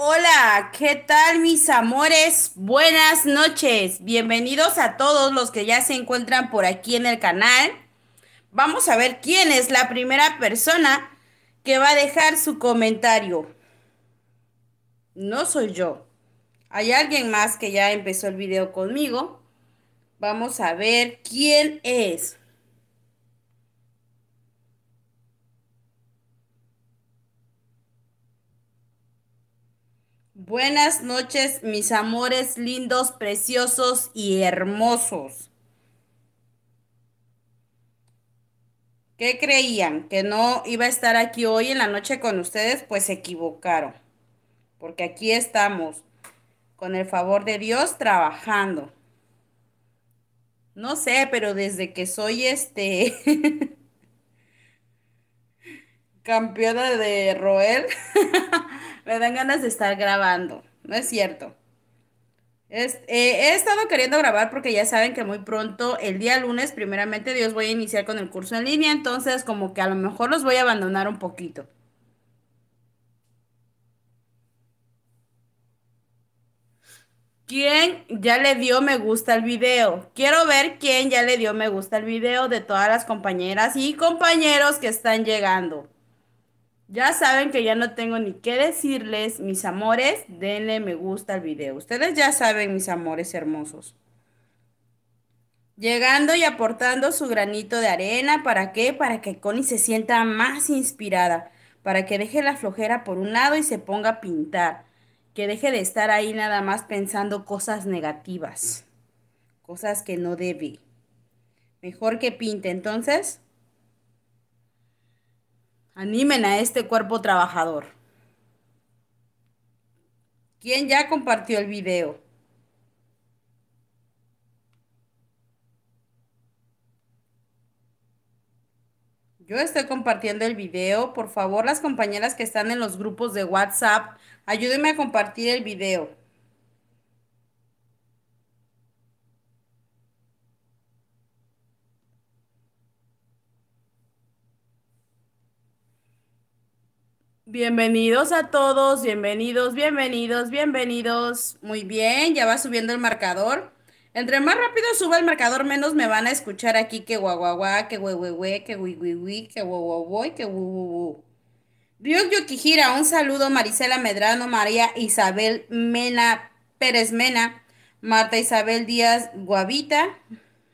Hola, ¿qué tal mis amores? Buenas noches. Bienvenidos a todos los que ya se encuentran por aquí en el canal. Vamos a ver quién es la primera persona que va a dejar su comentario. No soy yo. Hay alguien más que ya empezó el video conmigo. Vamos a ver quién es. Buenas noches, mis amores lindos, preciosos y hermosos. ¿Qué creían? ¿Que no iba a estar aquí hoy en la noche con ustedes? Pues se equivocaron. Porque aquí estamos, con el favor de Dios, trabajando. No sé, pero desde que soy este campeona de Roel. me dan ganas de estar grabando. No es cierto. Eh, he estado queriendo grabar porque ya saben que muy pronto, el día lunes, primeramente Dios, voy a iniciar con el curso en línea, entonces como que a lo mejor los voy a abandonar un poquito. ¿Quién ya le dio me gusta al video? Quiero ver quién ya le dio me gusta al video de todas las compañeras y compañeros que están llegando. Ya saben que ya no tengo ni qué decirles, mis amores, denle me gusta al video. Ustedes ya saben, mis amores hermosos. Llegando y aportando su granito de arena, ¿para qué? Para que Connie se sienta más inspirada, para que deje la flojera por un lado y se ponga a pintar, que deje de estar ahí nada más pensando cosas negativas, cosas que no debe. Mejor que pinte, entonces. Animen a este cuerpo trabajador. ¿Quién ya compartió el video? Yo estoy compartiendo el video. Por favor, las compañeras que están en los grupos de WhatsApp, ayúdenme a compartir el video. Bienvenidos a todos, bienvenidos, bienvenidos, bienvenidos. Muy bien, ya va subiendo el marcador. Entre más rápido suba el marcador, menos me van a escuchar aquí que guaguaguá, que huehuehue, que huihuihui, que huehuehuoy, que huehuehu. Dios un saludo. Marisela Medrano, María Isabel Mena Pérez Mena, Marta Isabel Díaz Guavita,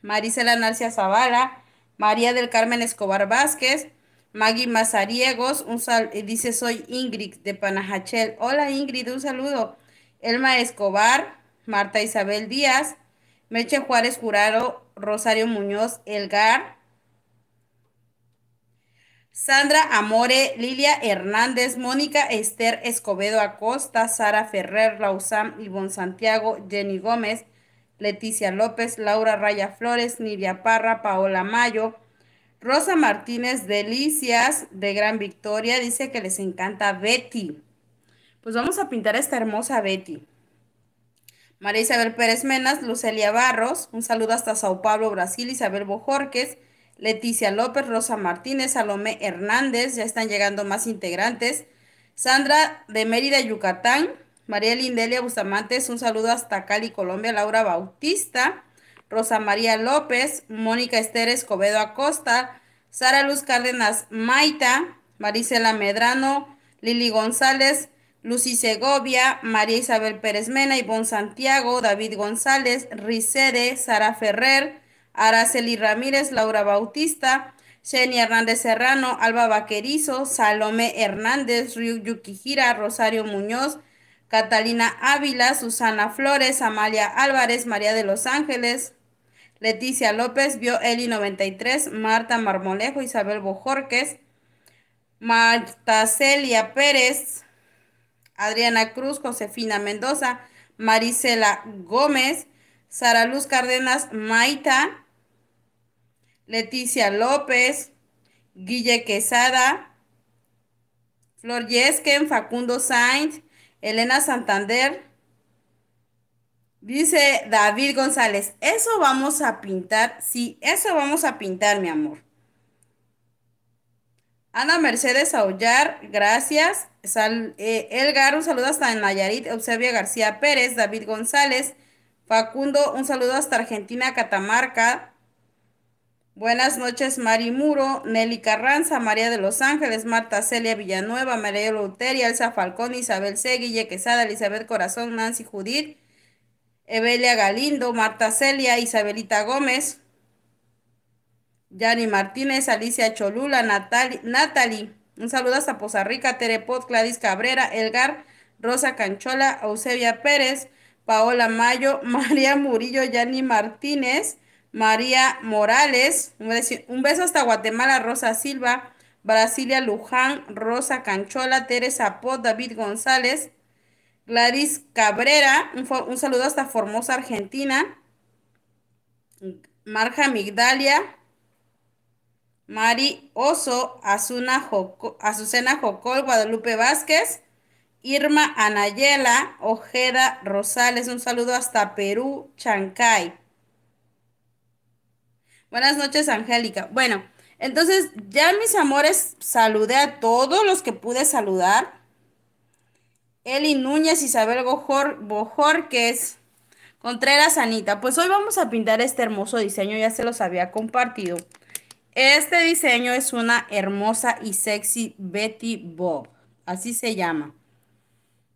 Marisela Narcia Zavala, María del Carmen Escobar Vázquez, Maggie Mazariegos, un eh, dice soy Ingrid de Panajachel. Hola Ingrid, un saludo. Elma Escobar, Marta Isabel Díaz, Meche Juárez Jurado, Rosario Muñoz Elgar, Sandra Amore, Lilia Hernández, Mónica Esther Escobedo Acosta, Sara Ferrer, Lausam, Ivonne Santiago, Jenny Gómez, Leticia López, Laura Raya Flores, Nidia Parra, Paola Mayo, Rosa Martínez Delicias de Gran Victoria dice que les encanta Betty. Pues vamos a pintar esta hermosa Betty. María Isabel Pérez Menas, Lucelia Barros, un saludo hasta Sao Paulo, Brasil, Isabel Bojorques, Leticia López, Rosa Martínez, Salomé Hernández, ya están llegando más integrantes. Sandra de Mérida, Yucatán, María Lindelia Bustamantes, un saludo hasta Cali, Colombia, Laura Bautista. Rosa María López, Mónica Esther Escobedo Acosta, Sara Luz Cárdenas Maita, Marisela Medrano, Lili González, Lucy Segovia, María Isabel Pérez Mena, Ivonne Santiago, David González, Ricede, Sara Ferrer, Araceli Ramírez, Laura Bautista, Jenny Hernández Serrano, Alba Vaquerizo, Salome Hernández, Ryu Yukijira, Rosario Muñoz, Catalina Ávila, Susana Flores, Amalia Álvarez, María de los Ángeles, Leticia López, Eli 93, Marta Marmolejo, Isabel Bojorques, Marta Celia Pérez, Adriana Cruz, Josefina Mendoza, Marisela Gómez, Sara Luz Cárdenas Maita, Leticia López, Guille Quesada, Flor Yesken, Facundo Sainz, Elena Santander. Dice David González, eso vamos a pintar. Sí, eso vamos a pintar, mi amor. Ana Mercedes Aullar, gracias. Sal, eh, Elgar, un saludo hasta Nayarit. Observia García Pérez, David González. Facundo, un saludo hasta Argentina, Catamarca. Buenas noches, Mari Muro, Nelly Carranza, María de los Ángeles, Marta Celia Villanueva, María Luteria, Elsa Falcón, Isabel Seguille, Quesada, Elizabeth Corazón, Nancy Judith, Evelia Galindo, Marta Celia, Isabelita Gómez, Yani Martínez, Alicia Cholula, Natali, Natalie, un saludo hasta Poza Rica, Terepot, Gladys Cabrera, Elgar, Rosa Canchola, Eusebia Pérez, Paola Mayo, María Murillo, Yani Martínez, María Morales, un beso hasta Guatemala, Rosa Silva, Brasilia Luján, Rosa Canchola, Teresa Pot, David González, Gladys Cabrera, un, saludo hasta Formosa, Argentina, Marja Migdalia, Mari Oso, Azuna Azucena Jocol, Guadalupe Vázquez, Irma Anayela, Ojeda Rosales, un saludo hasta Perú, Chancay. Buenas noches, Angélica. Bueno, entonces ya mis amores, saludé a todos los que pude saludar. Eli Núñez, Isabel Bojor, que es Contreras Anita. Pues hoy vamos a pintar este hermoso diseño, ya se los había compartido. Este diseño es una hermosa y sexy Betty Bob, así se llama.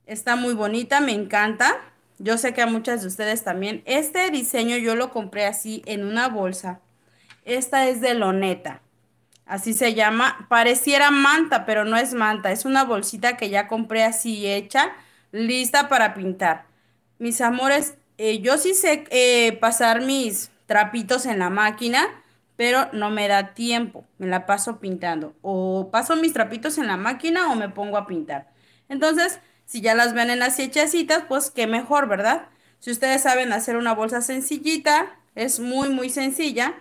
Está muy bonita, me encanta. Yo sé que a muchas de ustedes también. Este diseño yo lo compré así en una bolsa esta es de loneta. Así se llama. Pareciera manta, pero no es manta. Es una bolsita que ya compré así hecha, lista para pintar. Mis amores, eh, yo sí sé eh, pasar mis trapitos en la máquina, pero no me da tiempo. Me la paso pintando. O paso mis trapitos en la máquina o me pongo a pintar. Entonces, si ya las ven en las hechecitas, pues qué mejor, ¿verdad? Si ustedes saben hacer una bolsa sencillita, es muy, muy sencilla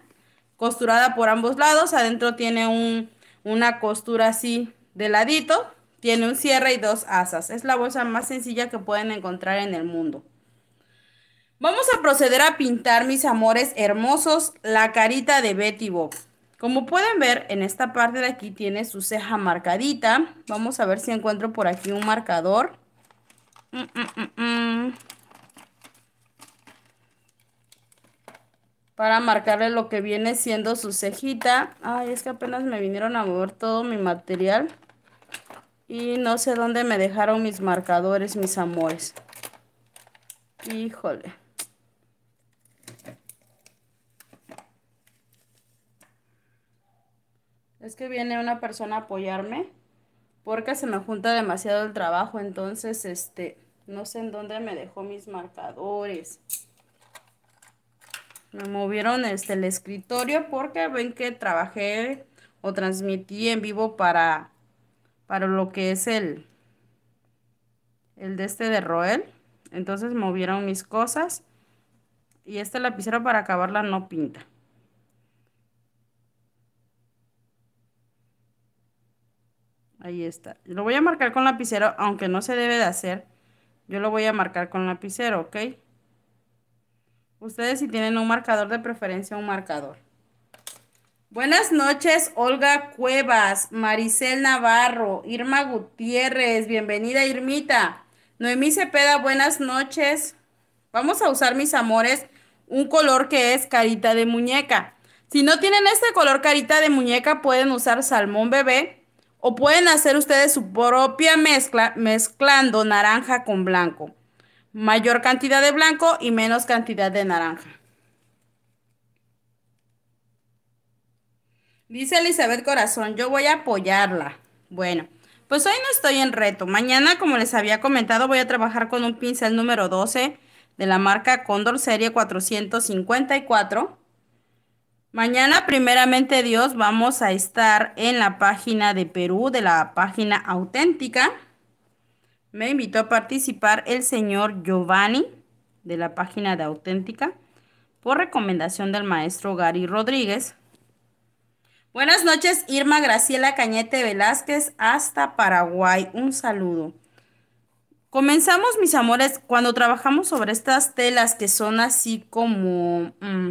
costurada por ambos lados, adentro tiene una costura así de ladito, tiene un cierre y dos asas. Es la bolsa más sencilla que pueden encontrar en el mundo. Vamos a proceder a pintar, mis amores hermosos, la carita de Betty Bob. Como pueden ver, en esta parte de aquí tiene su ceja marcadita. Vamos a ver si encuentro por aquí un marcador. Mm, mm, mm, para marcarle lo que viene siendo su cejita. Ay, es que apenas me vinieron a mover todo mi material. Y no sé dónde me dejaron mis marcadores, mis amores. Híjole. Es que viene una persona a apoyarme porque se me junta demasiado el trabajo, entonces este no sé en dónde me dejó mis marcadores me movieron este, el escritorio porque ven que trabajé o transmití en vivo para, para lo que es el, el de este de Roel. Entonces movieron mis cosas y este lapicero para acabarla no pinta. Ahí está. Lo voy a marcar con lapicero, aunque no se debe de hacer. Yo lo voy a marcar con lapicero, ¿ok? Ustedes si tienen un marcador de preferencia, un marcador. Buenas noches, Olga Cuevas, Maricel Navarro, Irma Gutiérrez, bienvenida Irmita. Noemí Cepeda, buenas noches. Vamos a usar, mis amores, un color que es carita de muñeca. Si no tienen este color carita de muñeca, pueden usar salmón bebé o pueden hacer ustedes su propia mezcla mezclando naranja con blanco mayor cantidad de blanco y menos cantidad de naranja. Dice Elizabeth Corazón, yo voy a apoyarla. Bueno, pues hoy no estoy en reto. Mañana, como les había comentado, voy a trabajar con un pincel número 12 de la marca Condor Serie 454. Mañana, primeramente Dios, vamos a estar en la página de Perú, de la página auténtica me invitó a participar el señor Giovanni de la página de Auténtica por recomendación del maestro Gary Rodríguez. Buenas noches, Irma Graciela Cañete Velázquez, hasta Paraguay. Un saludo. Comenzamos, mis amores, cuando trabajamos sobre estas telas que son así como, mm,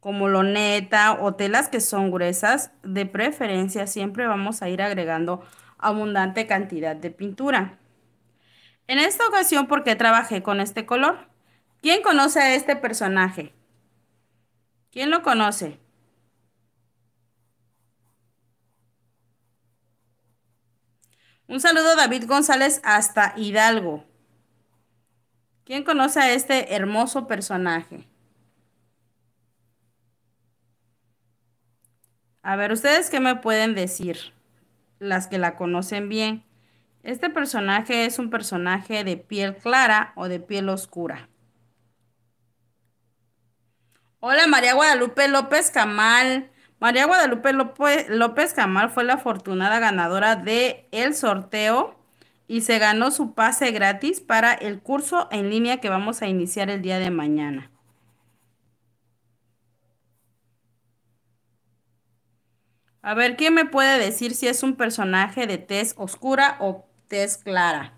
como loneta o telas que son gruesas, de preferencia siempre vamos a ir agregando abundante cantidad de pintura. En esta ocasión, ¿por qué trabajé con este color? ¿Quién conoce a este personaje? ¿Quién lo conoce? Un saludo David González hasta Hidalgo. ¿Quién conoce a este hermoso personaje? A ver, ¿ustedes qué me pueden decir? las que la conocen bien. Este personaje es un personaje de piel clara o de piel oscura. Hola María Guadalupe López Camal. María Guadalupe López, Camal fue la afortunada ganadora de sorteo y se ganó su pase gratis para el curso en línea que vamos a iniciar el día de mañana. A ver, ¿quién me puede decir si es un personaje de tez oscura o tez clara?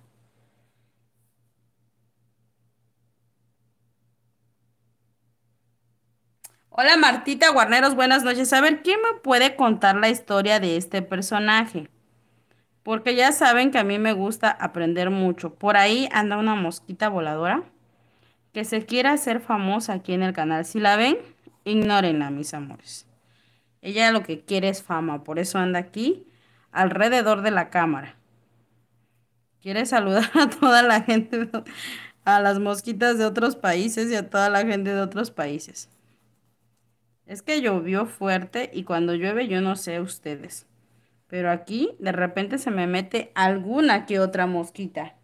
Hola Martita Guarneros, buenas noches. A ver, ¿quién me puede contar la historia de este personaje? Porque ya saben que a mí me gusta aprender mucho. Por ahí anda una mosquita voladora que se quiere hacer famosa aquí en el canal. Si la ven, ignórenla, mis amores. Ella lo que quiere es fama, por eso anda aquí alrededor de la cámara. Quiere saludar a toda la gente, a las mosquitas de otros países y a toda la gente de otros países. Es que llovió fuerte y cuando llueve yo no sé ustedes. Pero aquí de repente se me mete alguna que otra mosquita.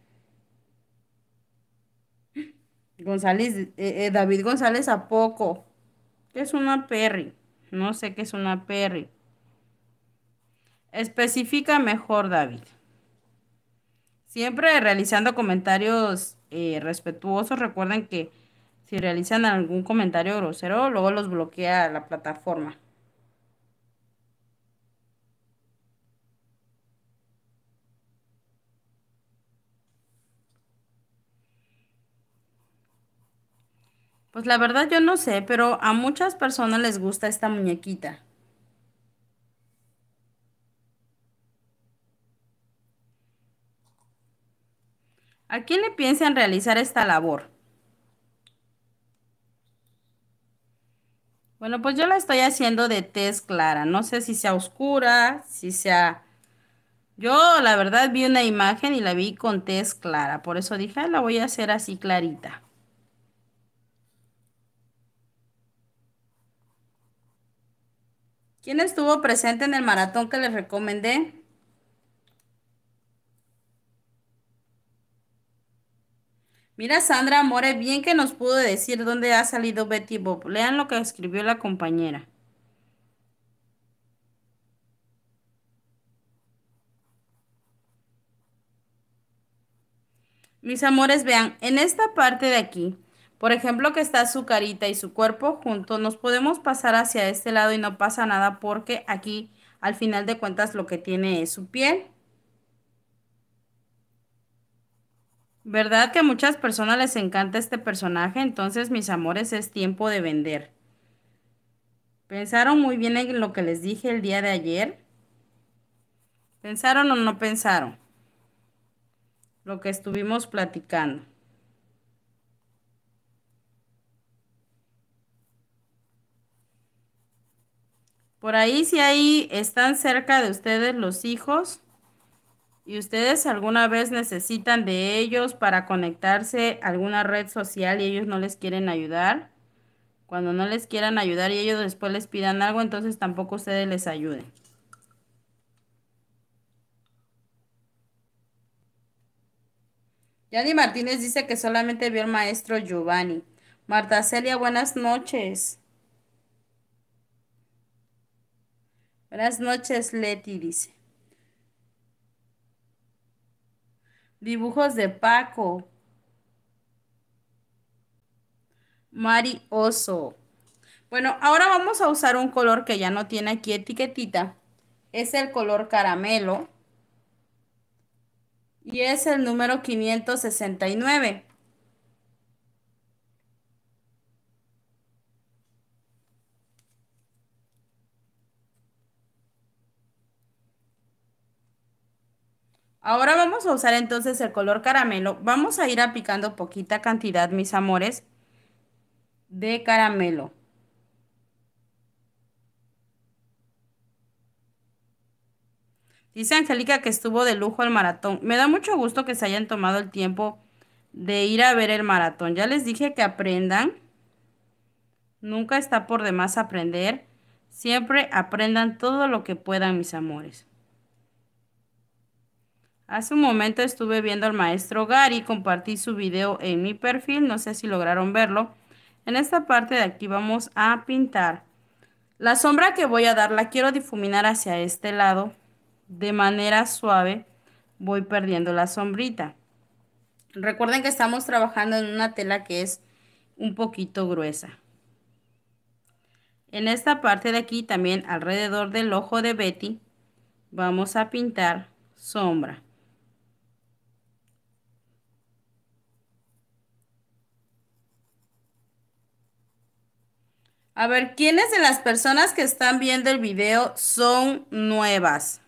González, eh, eh, David González a poco. Es una perry. No sé qué es una perry. Especifica mejor, David. Siempre realizando comentarios eh, respetuosos. Recuerden que si realizan algún comentario grosero, luego los bloquea la plataforma. Pues la verdad yo no sé, pero a muchas personas les gusta esta muñequita. ¿A quién le piensan realizar esta labor? Bueno, pues yo la estoy haciendo de tez clara. No sé si sea oscura, si sea... Yo la verdad vi una imagen y la vi con tez clara. Por eso dije, ah, la voy a hacer así clarita. ¿Quién estuvo presente en el maratón que les recomendé? Mira, Sandra amores, bien que nos pudo decir dónde ha salido Betty Bob. Lean lo que escribió la compañera. Mis amores, vean, en esta parte de aquí por ejemplo, que está su carita y su cuerpo juntos, nos podemos pasar hacia este lado y no pasa nada porque aquí al final de cuentas lo que tiene es su piel. ¿Verdad que a muchas personas les encanta este personaje? Entonces, mis amores, es tiempo de vender. ¿Pensaron muy bien en lo que les dije el día de ayer? ¿Pensaron o no pensaron? Lo que estuvimos platicando. Por ahí, si ahí están cerca de ustedes los hijos y ustedes alguna vez necesitan de ellos para conectarse a alguna red social y ellos no les quieren ayudar, cuando no les quieran ayudar y ellos después les pidan algo, entonces tampoco ustedes les ayuden. Yanni Martínez dice que solamente vio al maestro Giovanni. Marta Celia, buenas noches. Buenas noches, Leti, dice. Dibujos de Paco. Mari Oso. Bueno, ahora vamos a usar un color que ya no tiene aquí etiquetita. Es el color caramelo. Y es el número 569. Ahora vamos a usar entonces el color caramelo. Vamos a ir aplicando poquita cantidad, mis amores, de caramelo. Dice Angélica que estuvo de lujo el maratón. Me da mucho gusto que se hayan tomado el tiempo de ir a ver el maratón. Ya les dije que aprendan. Nunca está por demás aprender. Siempre aprendan todo lo que puedan, mis amores. Hace un momento estuve viendo al maestro Gary, compartí su video en mi perfil, no sé si lograron verlo. En esta parte de aquí vamos a pintar. La sombra que voy a dar la quiero difuminar hacia este lado. De manera suave voy perdiendo la sombrita. Recuerden que estamos trabajando en una tela que es un poquito gruesa. En esta parte de aquí también alrededor del ojo de Betty vamos a pintar sombra. A ver, ¿quiénes de las personas que están viendo el video son nuevas?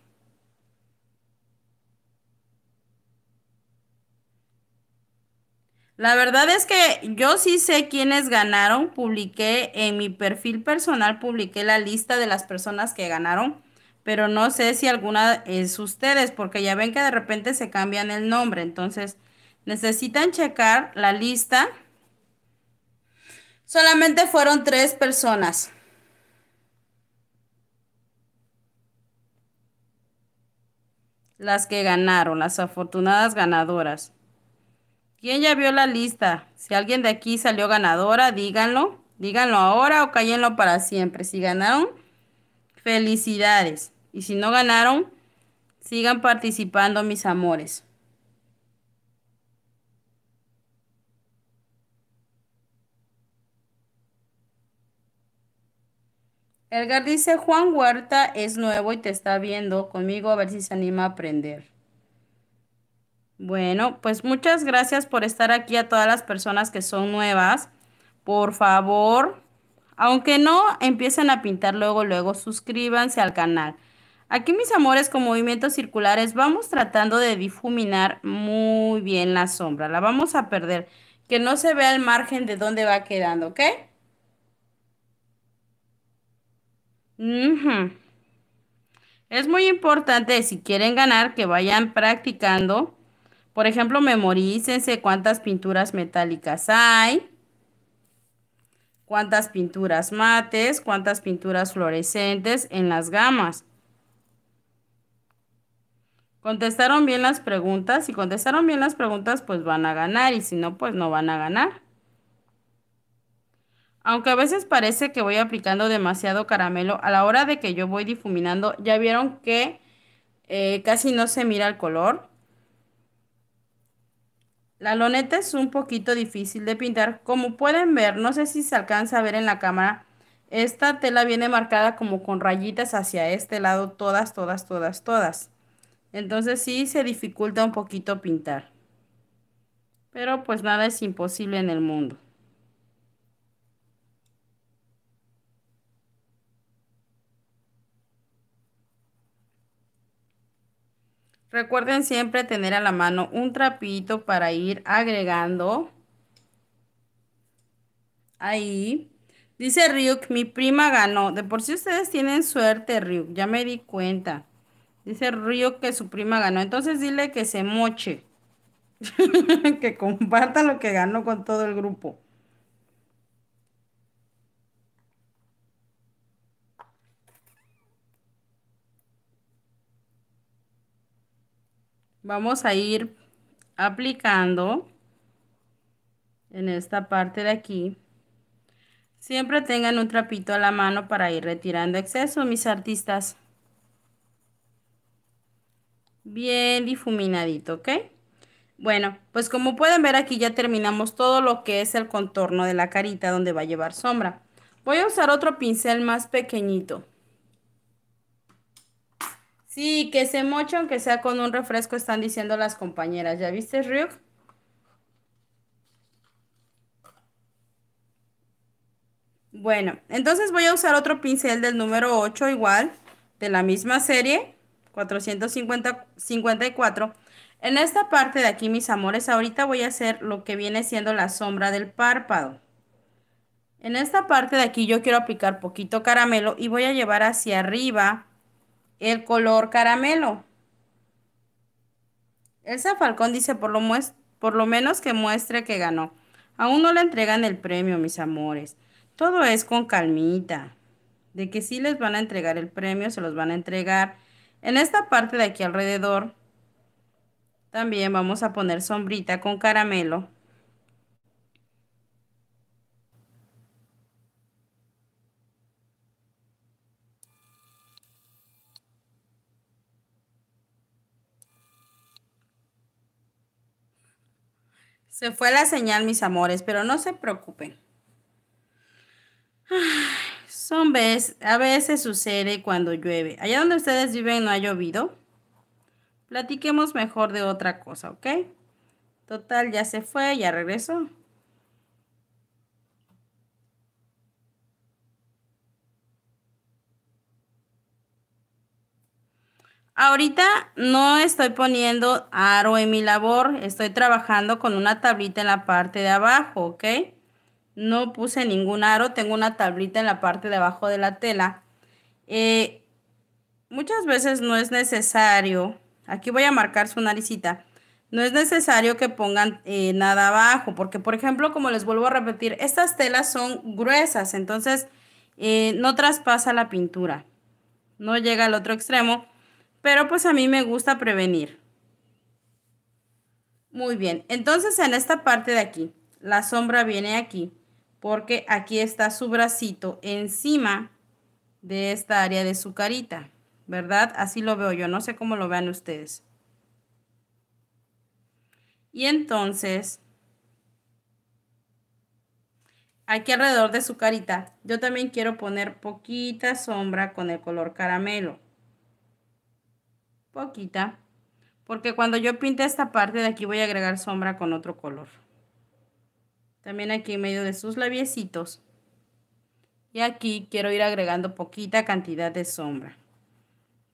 La verdad es que yo sí sé quiénes ganaron. Publiqué en mi perfil personal, publiqué la lista de las personas que ganaron, pero no sé si alguna es ustedes, porque ya ven que de repente se cambian el nombre. Entonces, necesitan checar la lista. Solamente fueron tres personas. Las que ganaron, las afortunadas ganadoras. ¿Quién ya vio la lista? Si alguien de aquí salió ganadora, díganlo. Díganlo ahora o cállenlo para siempre. Si ganaron, felicidades. Y si no ganaron, sigan participando, mis amores. Elgar dice, Juan Huerta es nuevo y te está viendo conmigo a ver si se anima a aprender. Bueno, pues muchas gracias por estar aquí a todas las personas que son nuevas. Por favor, aunque no empiecen a pintar luego, luego suscríbanse al canal. Aquí mis amores con movimientos circulares vamos tratando de difuminar muy bien la sombra. La vamos a perder, que no se vea el margen de dónde va quedando, ¿ok? Es muy importante si quieren ganar que vayan practicando. Por ejemplo, memorícense cuántas pinturas metálicas hay, cuántas pinturas mates, cuántas pinturas fluorescentes en las gamas. ¿Contestaron bien las preguntas? Si contestaron bien las preguntas, pues van a ganar y si no, pues no van a ganar. Aunque a veces parece que voy aplicando demasiado caramelo, a la hora de que yo voy difuminando, ya vieron que eh, casi no se mira el color. La loneta es un poquito difícil de pintar. Como pueden ver, no sé si se alcanza a ver en la cámara, esta tela viene marcada como con rayitas hacia este lado, todas, todas, todas, todas. Entonces sí se dificulta un poquito pintar. Pero pues nada es imposible en el mundo. Recuerden siempre tener a la mano un trapito para ir agregando. Ahí. Dice Ryuk, mi prima ganó. De por sí ustedes tienen suerte, Ryuk. Ya me di cuenta. Dice Ryuk que su prima ganó. Entonces dile que se moche. que comparta lo que ganó con todo el grupo. vamos a ir aplicando en esta parte de aquí. Siempre tengan un trapito a la mano para ir retirando exceso, mis artistas. Bien difuminadito, ¿ok? Bueno, pues como pueden ver aquí ya terminamos todo lo que es el contorno de la carita donde va a llevar sombra. Voy a usar otro pincel más pequeñito. Sí, que se mocha aunque sea con un refresco, están diciendo las compañeras. ¿Ya viste, Ryuk? Bueno, entonces voy a usar otro pincel del número 8 igual, de la misma serie, 454. En esta parte de aquí, mis amores, ahorita voy a hacer lo que viene siendo la sombra del párpado. En esta parte de aquí yo quiero aplicar poquito caramelo y voy a llevar hacia arriba el color caramelo. ese Falcón dice, por lo, por lo menos que muestre que ganó. Aún no le entregan el premio, mis amores. Todo es con calmita. De que sí les van a entregar el premio, se los van a entregar. En esta parte de aquí alrededor, también vamos a poner sombrita con caramelo Se fue la señal, mis amores, pero no se preocupen. Son veces, a veces sucede cuando llueve. Allá donde ustedes viven no ha llovido. Platiquemos mejor de otra cosa, ¿ok? Total, ya se fue, ya regresó. Ahorita no estoy poniendo aro en mi labor, estoy trabajando con una tablita en la parte de abajo, ¿ok? No puse ningún aro, tengo una tablita en la parte de abajo de la tela. Eh, muchas veces no es necesario, aquí voy a marcar su naricita, no es necesario que pongan eh, nada abajo, porque por ejemplo, como les vuelvo a repetir, estas telas son gruesas, entonces eh, no traspasa la pintura, no llega al otro extremo pero pues a mí me gusta prevenir. Muy bien, entonces en esta parte de aquí, la sombra viene aquí, porque aquí está su bracito encima de esta área de su carita, ¿verdad? Así lo veo yo, no sé cómo lo vean ustedes. Y entonces, aquí alrededor de su carita, yo también quiero poner poquita sombra con el color caramelo. Poquita. Porque cuando yo pinte esta parte de aquí voy a agregar sombra con otro color. También aquí en medio de sus labiecitos. Y aquí quiero ir agregando poquita cantidad de sombra.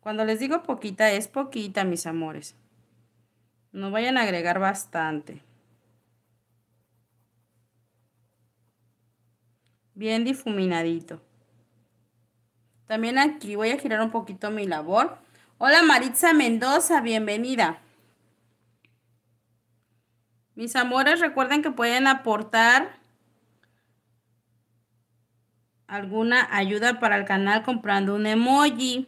Cuando les digo poquita, es poquita, mis amores. No vayan a agregar bastante. Bien difuminadito. También aquí voy a girar un poquito mi labor Hola Maritza Mendoza, bienvenida. Mis amores, recuerden que pueden aportar alguna ayuda para el canal comprando un emoji.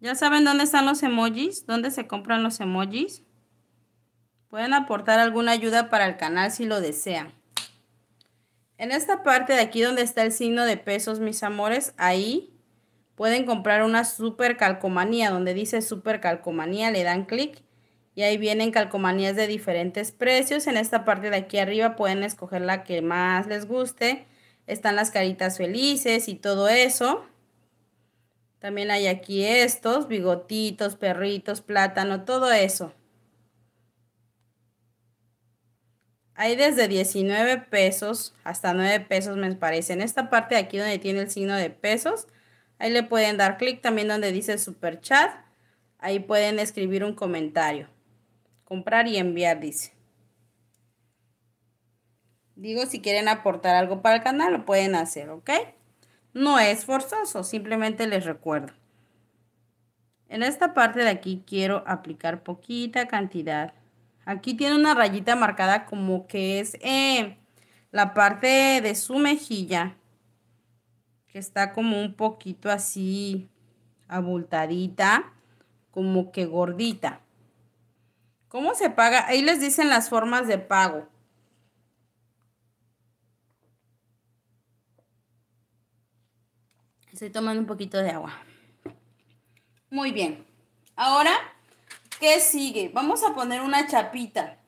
¿Ya saben dónde están los emojis? ¿Dónde se compran los emojis? Pueden aportar alguna ayuda para el canal si lo desean. En esta parte de aquí donde está el signo de pesos, mis amores, ahí pueden comprar una super calcomanía, donde dice super calcomanía, le dan clic y ahí vienen calcomanías de diferentes precios. En esta parte de aquí arriba pueden escoger la que más les guste. Están las caritas felices y todo eso. También hay aquí estos, bigotitos, perritos, plátano, todo eso. Hay desde 19 pesos hasta 9 pesos me parece. En esta parte de aquí donde tiene el signo de pesos, Ahí le pueden dar clic también donde dice super chat. Ahí pueden escribir un comentario. Comprar y enviar, dice. Digo, si quieren aportar algo para el canal, lo pueden hacer, ¿ok? No es forzoso, simplemente les recuerdo. En esta parte de aquí quiero aplicar poquita cantidad. Aquí tiene una rayita marcada como que es eh, la parte de su mejilla que está como un poquito así abultadita, como que gordita. ¿Cómo se paga? Ahí les dicen las formas de pago. Estoy tomando un poquito de agua. Muy bien. Ahora, ¿qué sigue? Vamos a poner una chapita.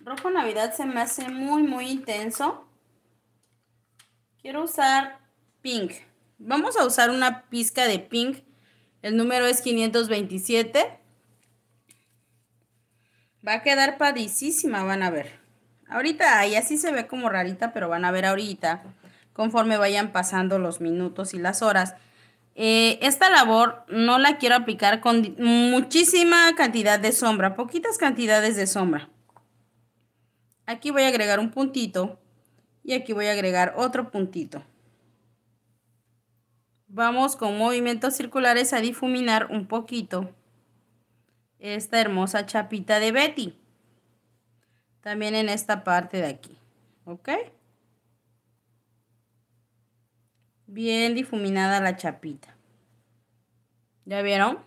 Rojo Navidad se me hace muy, muy intenso. Quiero usar pink. Vamos a usar una pizca de pink. El número es 527. Va a quedar padicísima, van a ver. Ahorita ahí así se ve como rarita, pero van a ver ahorita, conforme vayan pasando los minutos y las horas. Eh, esta labor no la quiero aplicar con muchísima cantidad de sombra, poquitas cantidades de sombra. Aquí voy a agregar un puntito y aquí voy a agregar otro puntito. Vamos con movimientos circulares a difuminar un poquito esta hermosa chapita de Betty. También en esta parte de aquí, ¿ok? Bien difuminada la chapita. ¿Ya vieron?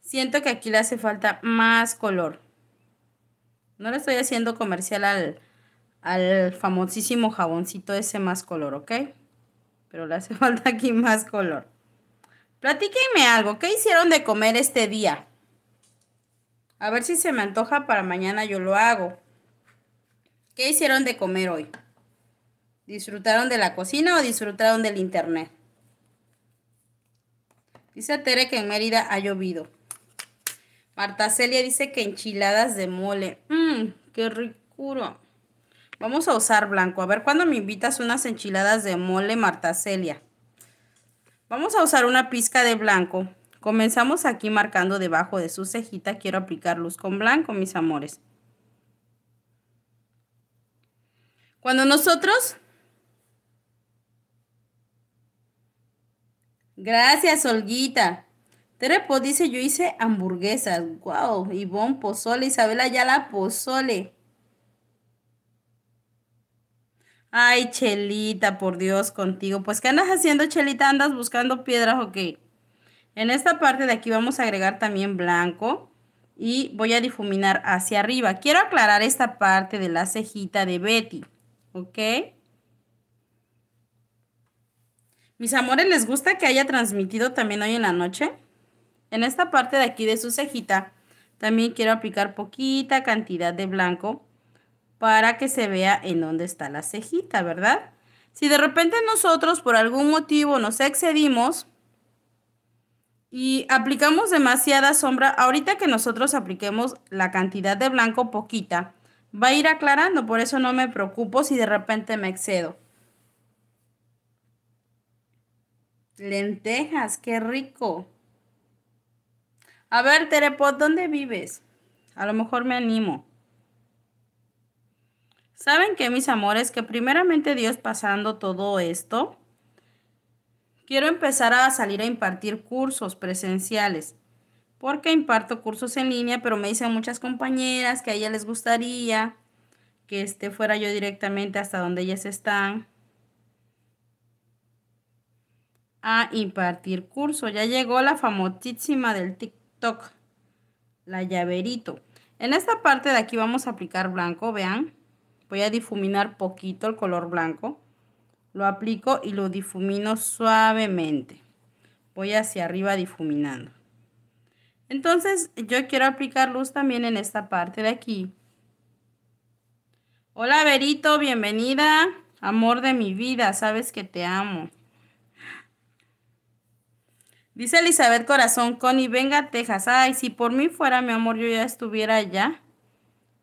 Siento que aquí le hace falta más color. No le estoy haciendo comercial al, al famosísimo jaboncito ese más color, ¿ok? Pero le hace falta aquí más color. Platíquenme algo, ¿qué hicieron de comer este día? A ver si se me antoja para mañana yo lo hago. ¿Qué hicieron de comer hoy? ¿Disfrutaron de la cocina o disfrutaron del internet? Dice Tere que en Mérida ha llovido. Marta Celia dice que enchiladas de mole. Mm, qué rico! Vamos a usar blanco. A ver, ¿cuándo me invitas unas enchiladas de mole, Marta Celia? Vamos a usar una pizca de blanco. Comenzamos aquí marcando debajo de su cejita. Quiero aplicar luz con blanco, mis amores. Cuando nosotros... Gracias, Olguita. Terepo dice, yo hice hamburguesas. Wow, Ivonne Pozole, Isabela ya la Pozole. Ay, Chelita, por Dios, contigo. Pues, ¿qué andas haciendo, Chelita? ¿Andas buscando piedras ok En esta parte de aquí vamos a agregar también blanco y voy a difuminar hacia arriba. Quiero aclarar esta parte de la cejita de Betty, ¿ok? Mis amores, ¿les gusta que haya transmitido también hoy en la noche? En esta parte de aquí de su cejita también quiero aplicar poquita cantidad de blanco para que se vea en dónde está la cejita, ¿verdad? Si de repente nosotros por algún motivo nos excedimos y aplicamos demasiada sombra, ahorita que nosotros apliquemos la cantidad de blanco poquita, va a ir aclarando, por eso no me preocupo si de repente me excedo. Lentejas, qué rico. A ver, Terepot, ¿dónde vives? A lo mejor me animo. ¿Saben qué, mis amores? Que primeramente Dios pasando todo esto, quiero empezar a salir a impartir cursos presenciales, porque imparto cursos en línea, pero me dicen muchas compañeras que a ellas les gustaría que este fuera yo directamente hasta donde ellas están a impartir curso. Ya llegó la famosísima del TikTok, la llaverito. En esta parte de aquí vamos a aplicar blanco, vean. Voy a difuminar poquito el color blanco. Lo aplico y lo difumino suavemente. Voy hacia arriba difuminando. Entonces yo quiero aplicar luz también en esta parte de aquí. Hola Verito, bienvenida. Amor de mi vida, sabes que te amo. Dice Elizabeth Corazón, Connie, venga a Texas. Ay, si por mí fuera, mi amor, yo ya estuviera allá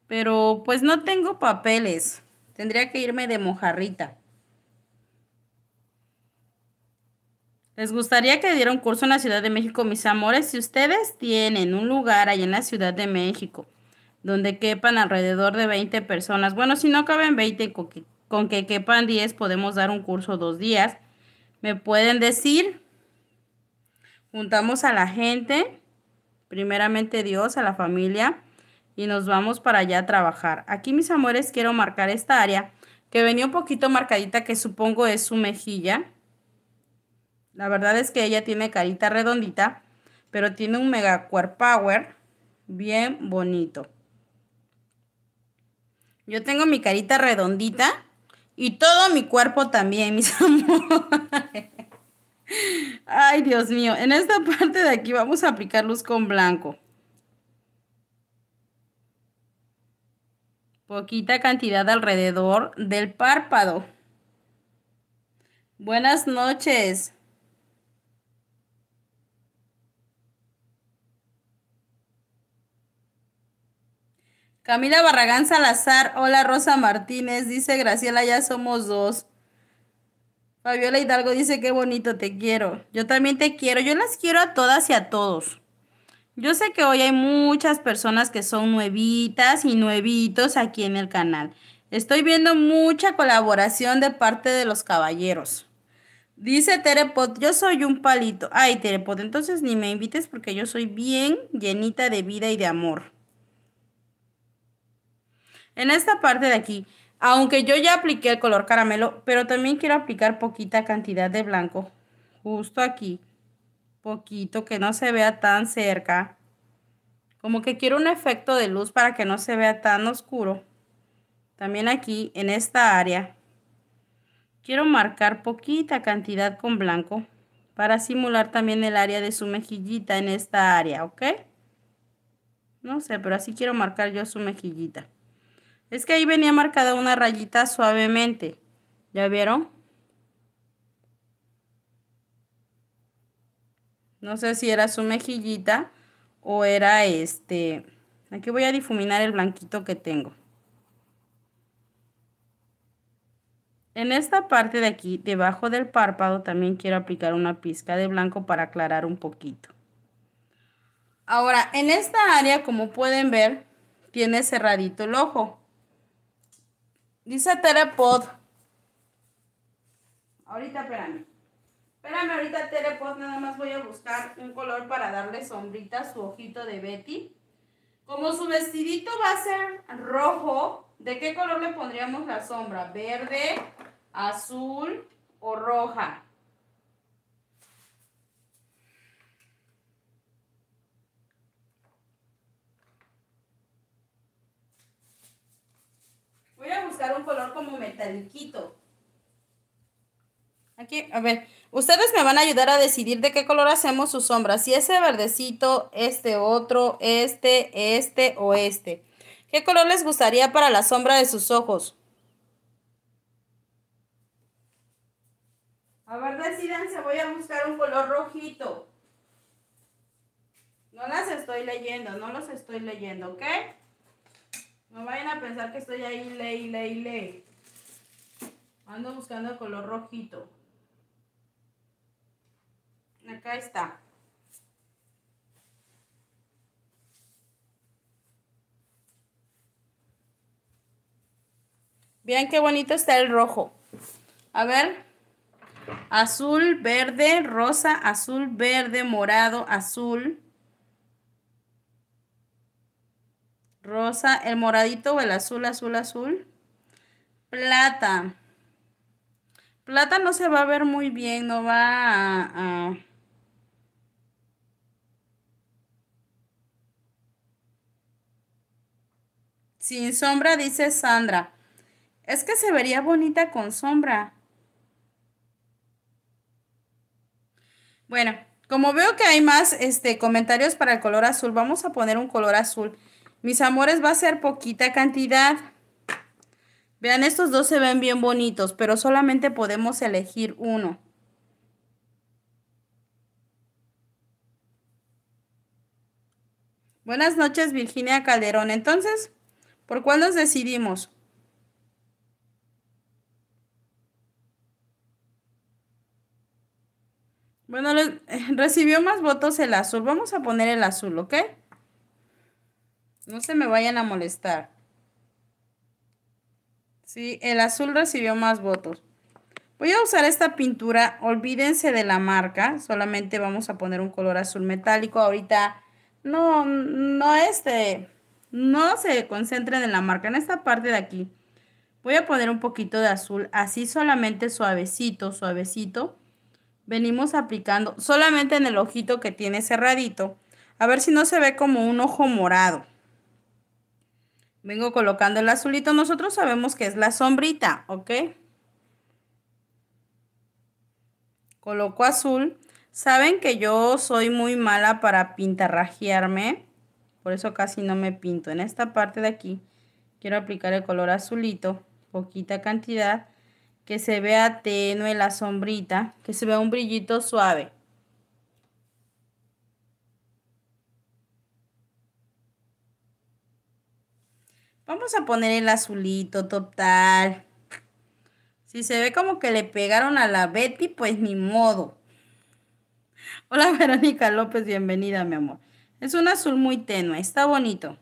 pero pues no tengo papeles. Tendría que irme de mojarrita. Les gustaría que diera un curso en la Ciudad de México, mis amores. Si ustedes tienen un lugar allá en la Ciudad de México donde quepan alrededor de 20 personas, bueno, si no caben 20, con que, con que quepan 10 podemos dar un curso dos días. Me pueden decir, juntamos a la gente, primeramente Dios, a la familia y nos vamos para allá a trabajar. Aquí, mis amores, quiero marcar esta área que venía un poquito marcadita, que supongo es su mejilla. La verdad es que ella tiene carita redondita, pero tiene un mega core power bien bonito. Yo tengo mi carita redondita y todo mi cuerpo también, mis amores. Ay, Dios mío. En esta parte de aquí vamos a aplicar luz con blanco. Poquita cantidad alrededor del párpado. Buenas noches. Camila Barragán Salazar, hola Rosa Martínez, dice Graciela, ya somos dos. Fabiola Hidalgo dice, qué bonito, te quiero. Yo también te quiero, yo las quiero a todas y a todos. Yo sé que hoy hay muchas personas que son nuevitas y nuevitos aquí en el canal. Estoy viendo mucha colaboración de parte de los caballeros. Dice Terepot, yo soy un palito. Ay, Terepot, entonces ni me invites porque yo soy bien llenita de vida y de amor. En esta parte de aquí, aunque yo ya apliqué el color caramelo, pero también quiero aplicar poquita cantidad de blanco, justo aquí poquito, que no se vea tan cerca. Como que quiero un efecto de luz para que no se vea tan oscuro. También aquí, en esta área. Quiero marcar poquita cantidad con blanco para simular también el área de su mejillita en esta área, ¿ok? No sé, pero así quiero marcar yo su mejillita. Es que ahí venía marcada una rayita suavemente. ¿Ya vieron? No sé si era su mejillita o era este... Aquí voy a difuminar el blanquito que tengo. En esta parte de aquí, debajo del párpado, también quiero aplicar una pizca de blanco para aclarar un poquito. Ahora, en esta área, como pueden ver, tiene cerradito el ojo. Dice Terepod. Ahorita, espérame. Espérame, ahorita Tere, pues nada más voy a buscar un color para darle sombrita a su ojito de Betty. Como su vestidito va a ser rojo, ¿de qué color le pondríamos la sombra? ¿Verde, azul o roja? Voy a buscar un color como metaliquito. Aquí, a ver, Ustedes me van a ayudar a decidir de qué color hacemos sus sombras. Si ese verdecito, este otro, este, este o este. ¿Qué color les gustaría para la sombra de sus ojos? A ver, decídense, voy a buscar un color rojito. No las estoy leyendo, no los estoy leyendo, ¿ok? No vayan a pensar que estoy ahí, ley, ley, ley. Ando buscando el color rojito. Acá está. Vean qué bonito está el rojo. A ver. Azul, verde, rosa, azul, verde, morado, azul. Rosa, el moradito o el azul, azul, azul. Plata. Plata no se va a ver muy bien, no va a Sin sombra, dice Sandra. Es que se vería bonita con sombra. Bueno, como veo que hay más este, comentarios para el color azul, vamos a poner un color azul. Mis amores, va a ser poquita cantidad. Vean, estos dos se ven bien bonitos, pero solamente podemos elegir uno. Buenas noches, Virginia Calderón. Entonces, ¿Por cuál nos decidimos? Bueno, eh, recibió más votos el azul. Vamos a poner el azul, ¿ok? No se me vayan a molestar. Sí, el azul recibió más votos. Voy a usar esta pintura. Olvídense de la marca. Solamente vamos a poner un color azul metálico. Ahorita no, no este no se concentren en la marca, en esta parte de aquí. Voy a poner un poquito de azul, así solamente suavecito, suavecito. Venimos aplicando solamente en el ojito que tiene cerradito. A ver si no se ve como un ojo morado. Vengo colocando el azulito. Nosotros sabemos que es la sombrita, ¿ok? Coloco azul. Saben que yo soy muy mala para pintarrajearme por eso casi no me pinto. En esta parte de aquí quiero aplicar el color azulito, poquita cantidad, que se vea tenue la sombrita, que se vea un brillito suave. Vamos a poner el azulito total. Si se ve como que le pegaron a la Betty, pues ni modo. Hola Verónica López, bienvenida mi amor. Es un azul muy tenue, está bonito.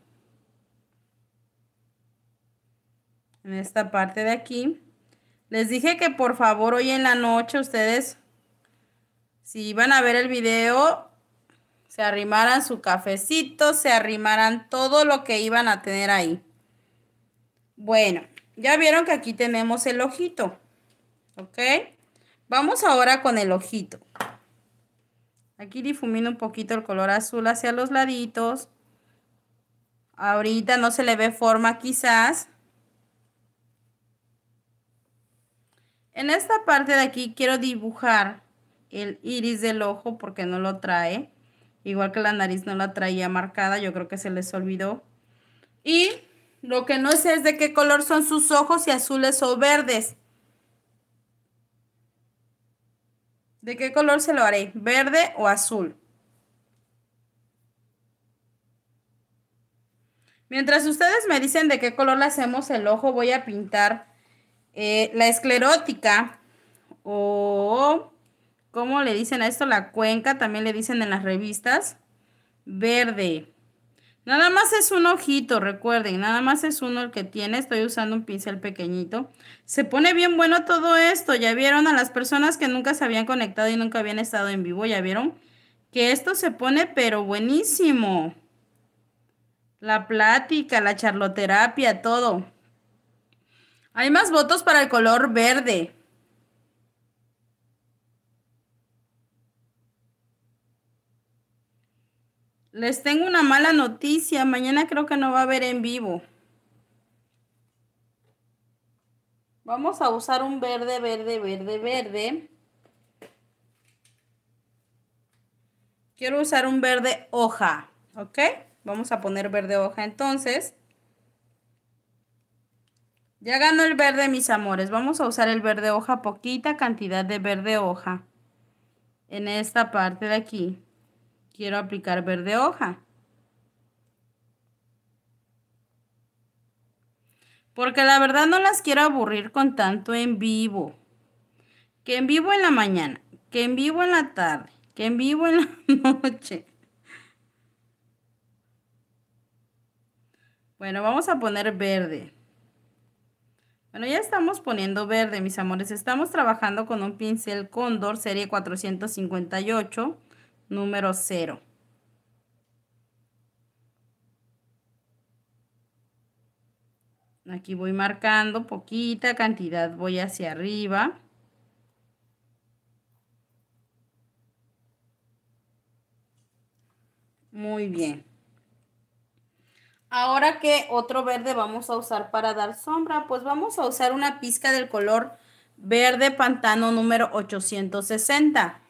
En esta parte de aquí. Les dije que por favor hoy en la noche ustedes, si iban a ver el video, se arrimaran su cafecito, se arrimaran todo lo que iban a tener ahí. Bueno, ya vieron que aquí tenemos el ojito. ¿Ok? Vamos ahora con el ojito. Aquí difumino un poquito el color azul hacia los laditos. Ahorita no se le ve forma quizás. En esta parte de aquí quiero dibujar el iris del ojo porque no lo trae. Igual que la nariz no la traía marcada, yo creo que se les olvidó. Y lo que no sé es de qué color son sus ojos, si azules o verdes. ¿De qué color se lo haré? ¿Verde o azul? Mientras ustedes me dicen de qué color le hacemos el ojo, voy a pintar eh, la esclerótica o, ¿cómo le dicen a esto? La cuenca, también le dicen en las revistas, verde. Nada más es un ojito, recuerden, nada más es uno el que tiene. Estoy usando un pincel pequeñito. Se pone bien bueno todo esto. Ya vieron a las personas que nunca se habían conectado y nunca habían estado en vivo, ya vieron que esto se pone pero buenísimo. La plática, la charloterapia, todo. Hay más votos para el color verde. Les tengo una mala noticia. Mañana creo que no va a haber en vivo. Vamos a usar un verde, verde, verde, verde. Quiero usar un verde hoja, ¿ok? Vamos a poner verde hoja entonces. Ya ganó el verde, mis amores. Vamos a usar el verde hoja, poquita cantidad de verde hoja. En esta parte de aquí quiero aplicar verde hoja. Porque la verdad no las quiero aburrir con tanto en vivo. Que en vivo en la mañana, que en vivo en la tarde, que en vivo en la noche. Bueno, vamos a poner verde. Bueno, ya estamos poniendo verde, mis amores. Estamos trabajando con un pincel Cóndor serie 458 número 0. Aquí voy marcando poquita cantidad, voy hacia arriba. Muy bien. Ahora, ¿qué otro verde vamos a usar para dar sombra? Pues vamos a usar una pizca del color verde pantano número 860.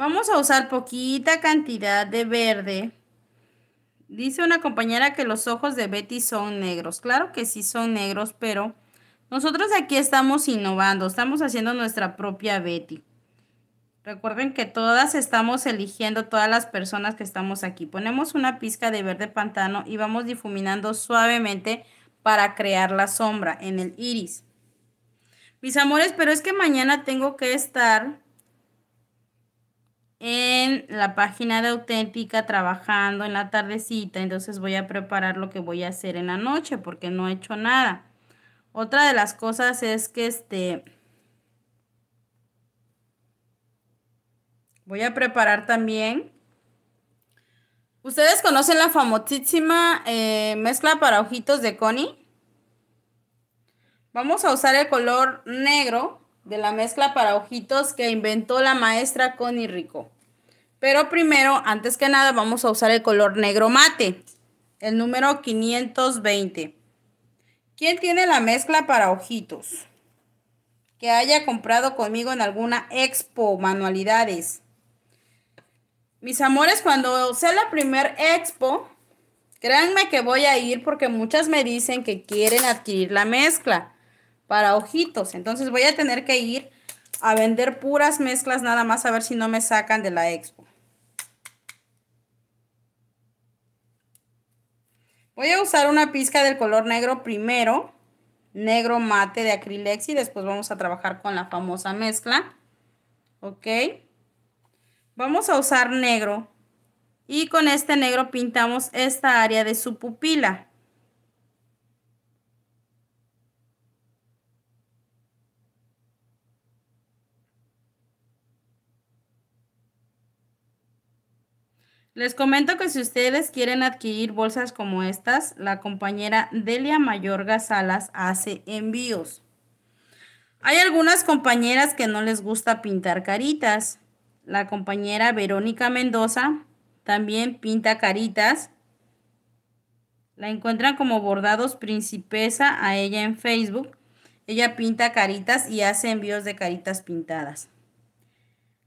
Vamos a usar poquita cantidad de verde. Dice una compañera que los ojos de Betty son negros. Claro que sí son negros, pero nosotros aquí estamos innovando, estamos haciendo nuestra propia Betty. Recuerden que todas estamos eligiendo todas las personas que estamos aquí. Ponemos una pizca de verde pantano y vamos difuminando suavemente para crear la sombra en el iris. Mis amores, pero es que mañana tengo que estar en la página de auténtica trabajando en la tardecita, entonces voy a preparar lo que voy a hacer en la noche porque no he hecho nada. Otra de las cosas es que este voy a preparar también. ¿Ustedes conocen la famosísima eh, mezcla para ojitos de Connie? Vamos a usar el color negro de la mezcla para ojitos que inventó la maestra Connie Rico. Pero primero, antes que nada, vamos a usar el color negro mate, el número 520. ¿Quién tiene la mezcla para ojitos? Que haya comprado conmigo en alguna expo, manualidades. Mis amores, cuando sea la primer expo, créanme que voy a ir porque muchas me dicen que quieren adquirir la mezcla para ojitos. Entonces voy a tener que ir a vender puras mezclas nada más a ver si no me sacan de la expo. Voy a usar una pizca del color negro primero, negro mate de acrílex y después vamos a trabajar con la famosa mezcla. ¿Ok? Vamos a usar negro y con este negro pintamos esta área de su pupila. Les comento que si ustedes quieren adquirir bolsas como estas, la compañera Delia Mayorga Salas hace envíos. Hay algunas compañeras que no les gusta pintar caritas. La compañera Verónica Mendoza también pinta caritas. La encuentran como bordados principesa a ella en Facebook. Ella pinta caritas y hace envíos de caritas pintadas.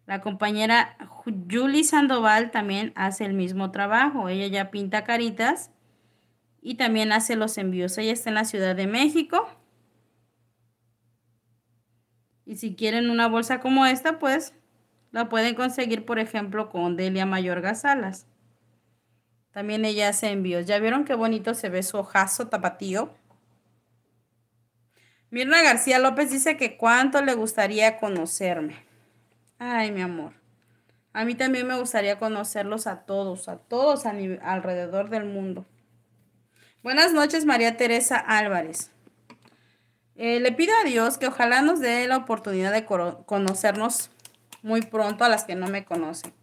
La compañera Julie Sandoval también hace el mismo trabajo. Ella ya pinta caritas y también hace los envíos. Ella está en la Ciudad de México. Y si quieren una bolsa como esta, pues la pueden conseguir, por ejemplo, con Delia Mayor Gasalas. También ella hace envíos. ¿Ya vieron qué bonito se ve su hojazo tapatío? Mirna García López dice que cuánto le gustaría conocerme. Ay, mi amor. A mí también me gustaría conocerlos a todos, a todos alrededor del mundo. Buenas noches, María Teresa Álvarez. Eh, le pido a Dios que ojalá nos dé la oportunidad de conocernos muy pronto a las que no me conocen.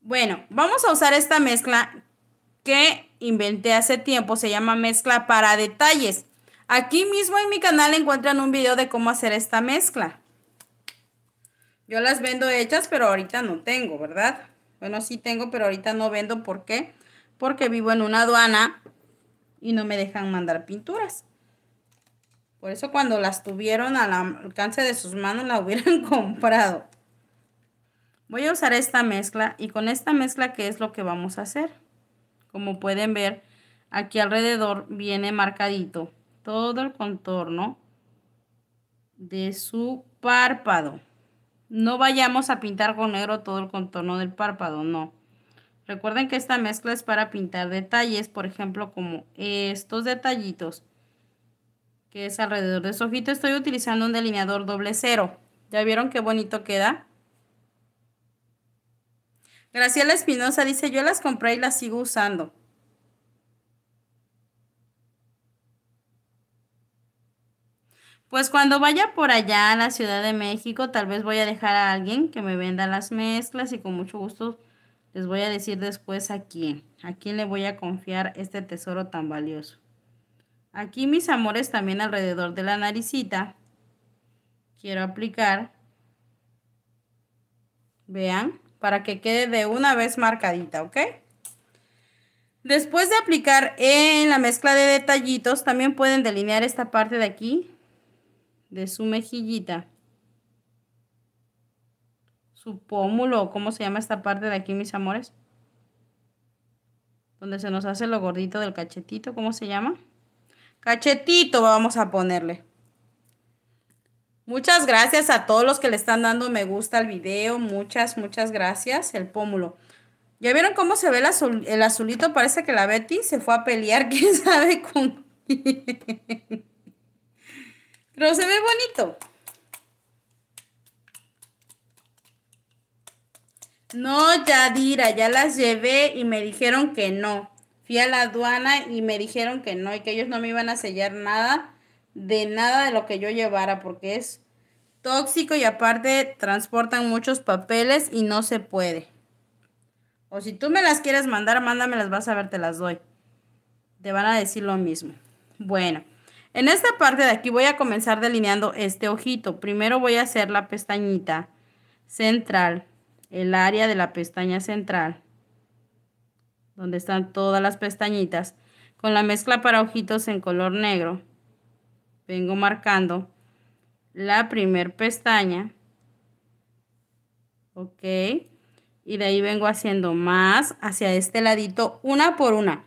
Bueno, vamos a usar esta mezcla que inventé hace tiempo, se llama mezcla para detalles. Aquí mismo en mi canal encuentran un video de cómo hacer esta mezcla. Yo las vendo hechas, pero ahorita no tengo, ¿verdad? Bueno, sí tengo, pero ahorita no vendo. ¿Por qué? Porque vivo en una aduana y no me dejan mandar pinturas. Por eso cuando las tuvieron al alcance de sus manos, la hubieran comprado. Voy a usar esta mezcla y con esta mezcla, ¿qué es lo que vamos a hacer? Como pueden ver, aquí alrededor viene marcadito todo el contorno de su párpado. No vayamos a pintar con negro todo el contorno del párpado, no. Recuerden que esta mezcla es para pintar detalles, por ejemplo, como estos detallitos, que es alrededor de su Estoy utilizando un delineador doble cero. ¿Ya vieron qué bonito queda? Graciela Espinosa dice, yo las compré y las sigo usando. Pues cuando vaya por allá a la Ciudad de México, tal vez voy a dejar a alguien que me venda las mezclas y con mucho gusto les voy a decir después a quién, a quién le voy a confiar este tesoro tan valioso. Aquí mis amores también alrededor de la naricita. Quiero aplicar. Vean, para que quede de una vez marcadita, ¿ok? Después de aplicar en la mezcla de detallitos, también pueden delinear esta parte de aquí de su mejillita, su pómulo, ¿cómo se llama esta parte de aquí, mis amores? Donde se nos hace lo gordito del cachetito, ¿cómo se llama? Cachetito vamos a ponerle. Muchas gracias a todos los que le están dando me gusta al video. Muchas, muchas gracias. El pómulo. ¿Ya vieron cómo se ve el, azulito? Parece que la Betty se fue a pelear, quién sabe con pero se ve bonito. No, Yadira, ya las llevé y me dijeron que no. Fui a la aduana y me dijeron que no y que ellos no me iban a sellar nada de nada de lo que yo llevara porque es tóxico y aparte transportan muchos papeles y no se puede. O si tú me las quieres mandar, mándamelas, vas a ver, te las doy. Te van a decir lo mismo. Bueno. En esta parte de aquí voy a comenzar delineando este ojito. Primero voy a hacer la pestañita central, el área de la pestaña central, donde están todas las pestañitas. Con la mezcla para ojitos en color negro, vengo marcando la primer pestaña. Ok. Y de ahí vengo haciendo más hacia este ladito, una por una.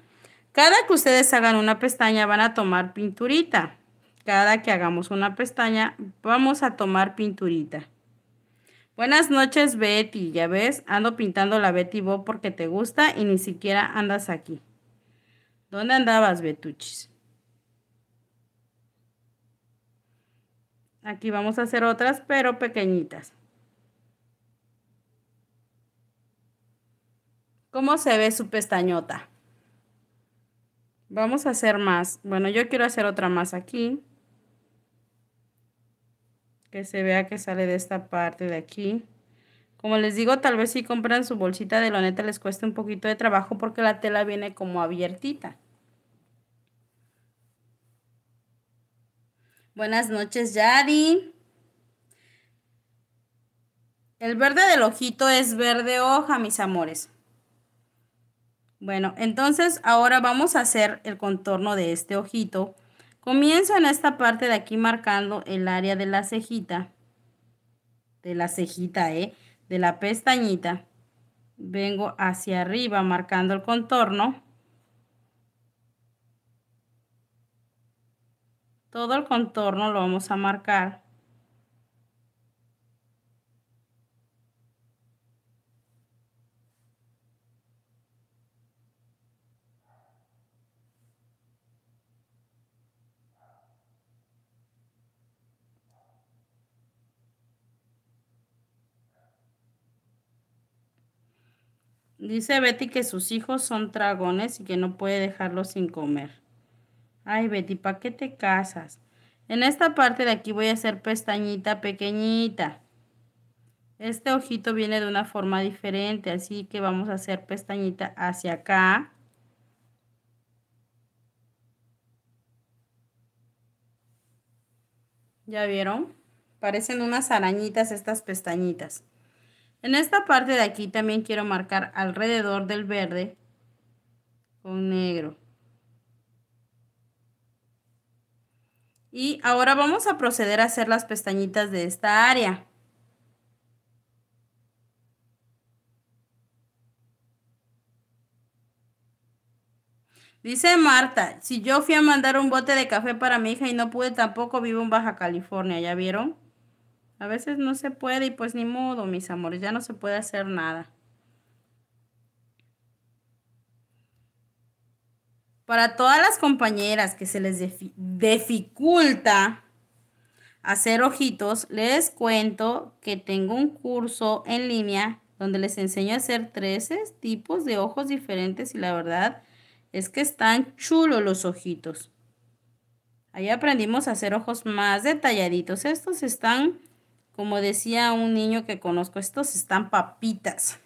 Cada que ustedes hagan una pestaña van a tomar pinturita. Cada que hagamos una pestaña vamos a tomar pinturita. Buenas noches Betty, ya ves, ando pintando la Betty Bo porque te gusta y ni siquiera andas aquí. ¿Dónde andabas Betuchis? Aquí vamos a hacer otras pero pequeñitas. ¿Cómo se ve su pestañota? Vamos a hacer más. Bueno, yo quiero hacer otra más aquí. Que se vea que sale de esta parte de aquí. Como les digo, tal vez si compran su bolsita de loneta les cueste un poquito de trabajo porque la tela viene como abiertita. Buenas noches, Yadi. El verde del ojito es verde hoja, mis amores. Bueno, entonces ahora vamos a hacer el contorno de este ojito. Comienzo en esta parte de aquí marcando el área de la cejita. De la cejita, ¿eh? De la pestañita. Vengo hacia arriba marcando el contorno. Todo el contorno lo vamos a marcar. Dice Betty que sus hijos son dragones y que no puede dejarlos sin comer. Ay, Betty, ¿para qué te casas? En esta parte de aquí voy a hacer pestañita pequeñita. Este ojito viene de una forma diferente, así que vamos a hacer pestañita hacia acá. ¿Ya vieron? Parecen unas arañitas estas pestañitas. En esta parte de aquí también quiero marcar alrededor del verde con negro. Y ahora vamos a proceder a hacer las pestañitas de esta área. Dice Marta, si yo fui a mandar un bote de café para mi hija y no pude tampoco, vivo en Baja California, ¿ya vieron? A veces no se puede y pues ni modo, mis amores, ya no se puede hacer nada. Para todas las compañeras que se les dificulta hacer ojitos, les cuento que tengo un curso en línea donde les enseño a hacer 13 tipos de ojos diferentes y la verdad es que están chulos los ojitos. Ahí aprendimos a hacer ojos más detalladitos. Estos están como decía un niño que conozco, estos están papitas.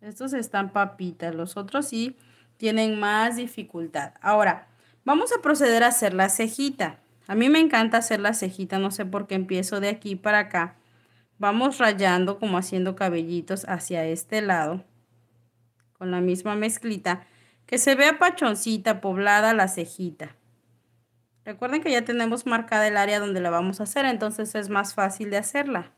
Estos están papitas, los otros sí tienen más dificultad. Ahora, vamos a proceder a hacer la cejita. A mí me encanta hacer la cejita, no sé por qué empiezo de aquí para acá. Vamos rayando como haciendo cabellitos hacia este lado con la misma mezclita. Que se vea pachoncita, poblada la cejita. Recuerden que ya tenemos marcada el área donde la vamos a hacer, entonces es más fácil de hacerla.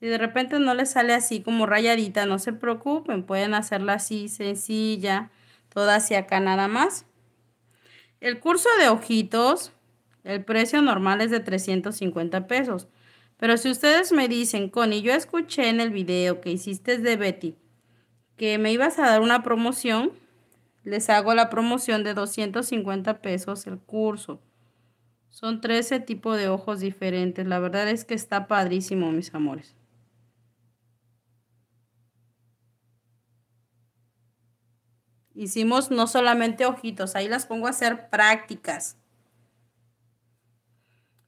Si de repente no les sale así como rayadita, no se preocupen, pueden hacerla así sencilla, toda hacia acá nada más. El curso de ojitos, el precio normal es de 350 pesos. Pero si ustedes me dicen, Connie, yo escuché en el video que hiciste de Betty que me ibas a dar una promoción, les hago la promoción de 250 pesos el curso. Son 13 tipos de ojos diferentes. La verdad es que está padrísimo, mis amores. Hicimos no solamente ojitos, ahí las pongo a hacer prácticas.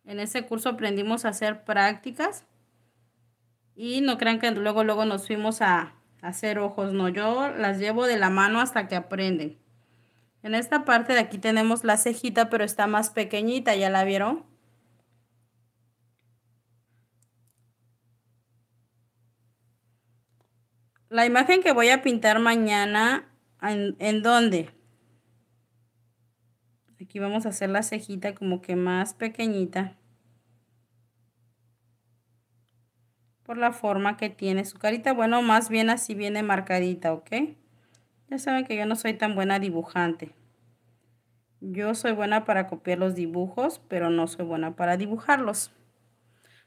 En ese curso aprendimos a hacer prácticas. Y no crean que luego, luego nos fuimos a, hacer ojos, no, yo las llevo de la mano hasta que aprenden. En esta parte de aquí tenemos la cejita, pero está más pequeñita, ¿ya la vieron? La imagen que voy a pintar mañana, ¿en, en dónde? Aquí vamos a hacer la cejita como que más pequeñita. por la forma que tiene su carita. Bueno, más bien así viene marcadita, ¿ok? Ya saben que yo no soy tan buena dibujante. Yo soy buena para copiar los dibujos, pero no soy buena para dibujarlos.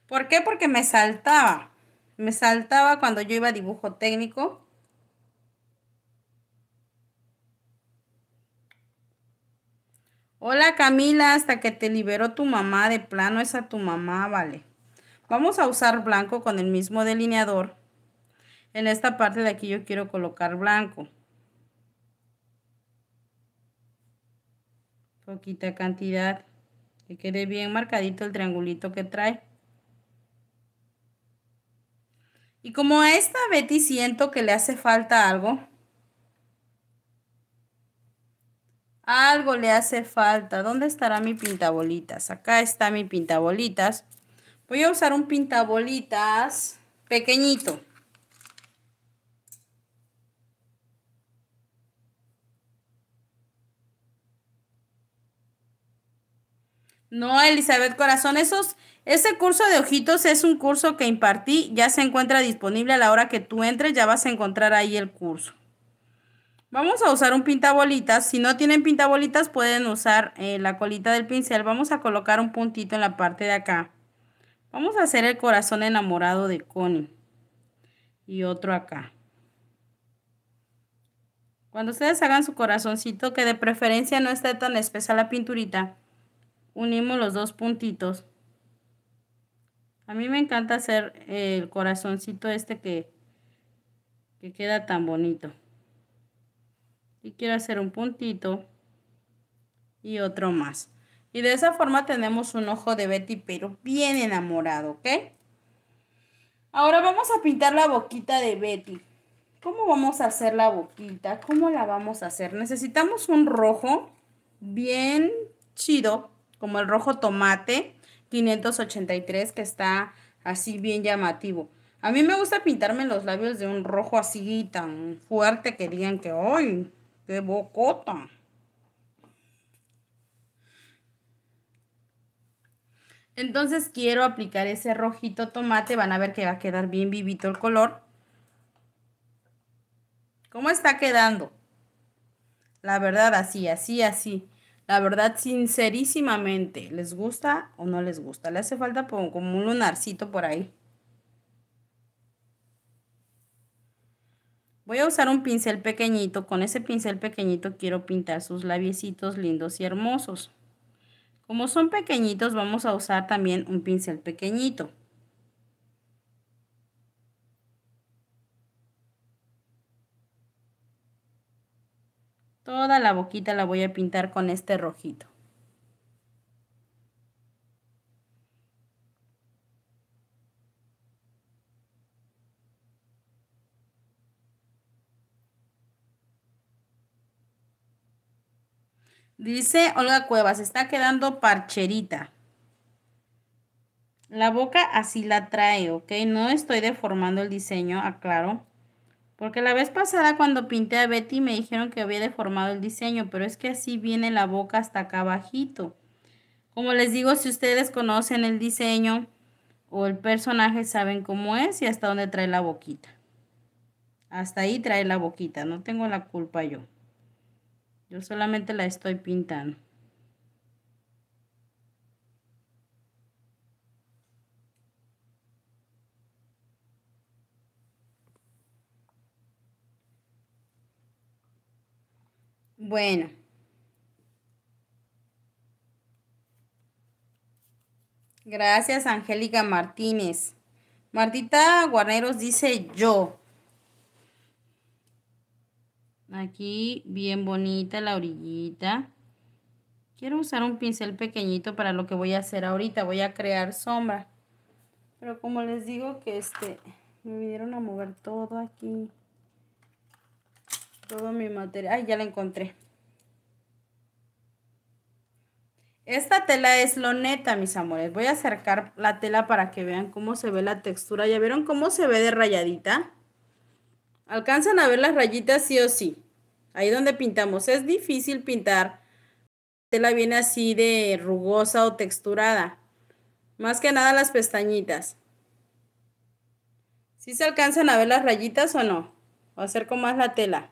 ¿Por qué? Porque me saltaba. Me saltaba cuando yo iba a dibujo técnico. Hola Camila, hasta que te liberó tu mamá de plano, es a tu mamá, vale. Vamos a usar blanco con el mismo delineador. En esta parte de aquí yo quiero colocar blanco. Poquita cantidad. Que quede bien marcadito el triangulito que trae. Y como a esta Betty siento que le hace falta algo. Algo le hace falta. ¿Dónde estará mi pintabolitas? Acá está mi pintabolitas. Voy a usar un pintabolitas pequeñito. No, Elizabeth Corazón, esos, ese curso de ojitos es un curso que impartí, ya se encuentra disponible a la hora que tú entres, ya vas a encontrar ahí el curso. Vamos a usar un pintabolitas, si no tienen pintabolitas pueden usar eh, la colita del pincel, vamos a colocar un puntito en la parte de acá. Vamos a hacer el corazón enamorado de Connie. Y otro acá. Cuando ustedes hagan su corazoncito, que de preferencia no esté tan espesa la pinturita, unimos los dos puntitos. A mí me encanta hacer el corazoncito este que, que queda tan bonito. Y quiero hacer un puntito y otro más. Y de esa forma tenemos un ojo de Betty, pero bien enamorado, ¿ok? Ahora vamos a pintar la boquita de Betty. ¿Cómo vamos a hacer la boquita? ¿Cómo la vamos a hacer? Necesitamos un rojo bien chido, como el rojo tomate 583 que está así bien llamativo. A mí me gusta pintarme los labios de un rojo así tan fuerte que digan que, ¡ay, qué bocota! Entonces quiero aplicar ese rojito tomate. Van a ver que va a quedar bien vivito el color. ¿Cómo está quedando? La verdad, así, así, así. La verdad, sincerísimamente, ¿les gusta o no les gusta? Le hace falta como un lunarcito por ahí. Voy a usar un pincel pequeñito. Con ese pincel pequeñito quiero pintar sus labiecitos lindos y hermosos. Como son pequeñitos, vamos a usar también un pincel pequeñito. Toda la boquita la voy a pintar con este rojito. Dice Olga Cuevas, está quedando parcherita. La boca así la trae, ¿ok? No estoy deformando el diseño, aclaro. Porque la vez pasada cuando pinté a Betty me dijeron que había deformado el diseño, pero es que así viene la boca hasta acá abajito. Como les digo, si ustedes conocen el diseño o el personaje, saben cómo es y hasta dónde trae la boquita. Hasta ahí trae la boquita, no tengo la culpa yo. Yo solamente la estoy pintando. Bueno. Gracias, Angélica Martínez. Martita Guarneros dice yo. Aquí bien bonita la orillita. Quiero usar un pincel pequeñito para lo que voy a hacer ahorita. Voy a crear sombra. Pero como les digo que este... Me vinieron a mover todo aquí. Todo mi material. Ay, ya la encontré. Esta tela es loneta, mis amores. Voy a acercar la tela para que vean cómo se ve la textura. ¿Ya vieron cómo se ve de rayadita? ¿Alcanzan a ver las rayitas sí o sí? Ahí donde pintamos. Es difícil pintar tela viene así de rugosa o texturada. Más que nada las pestañitas. Si se alcanzan a ver las rayitas o no? O con más la tela.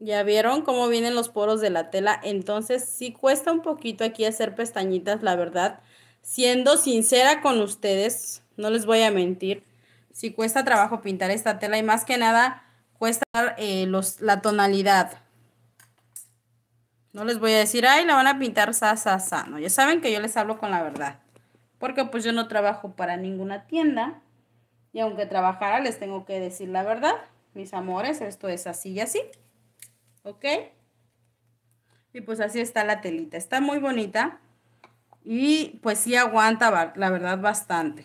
¿Ya vieron cómo vienen los poros de la tela? Entonces sí cuesta un poquito aquí hacer pestañitas, la verdad. Siendo sincera con ustedes, no les voy a mentir. Si cuesta trabajo pintar esta tela y más que nada cuesta eh, la tonalidad. No les voy a decir, ay, la van a pintar sa, sa, sa. No, ya saben que yo les hablo con la verdad. Porque pues yo no trabajo para ninguna tienda. Y aunque trabajara, les tengo que decir la verdad. Mis amores, esto es así y así. ¿Ok? Y pues así está la telita. Está muy bonita. Y pues sí aguanta, la verdad, bastante.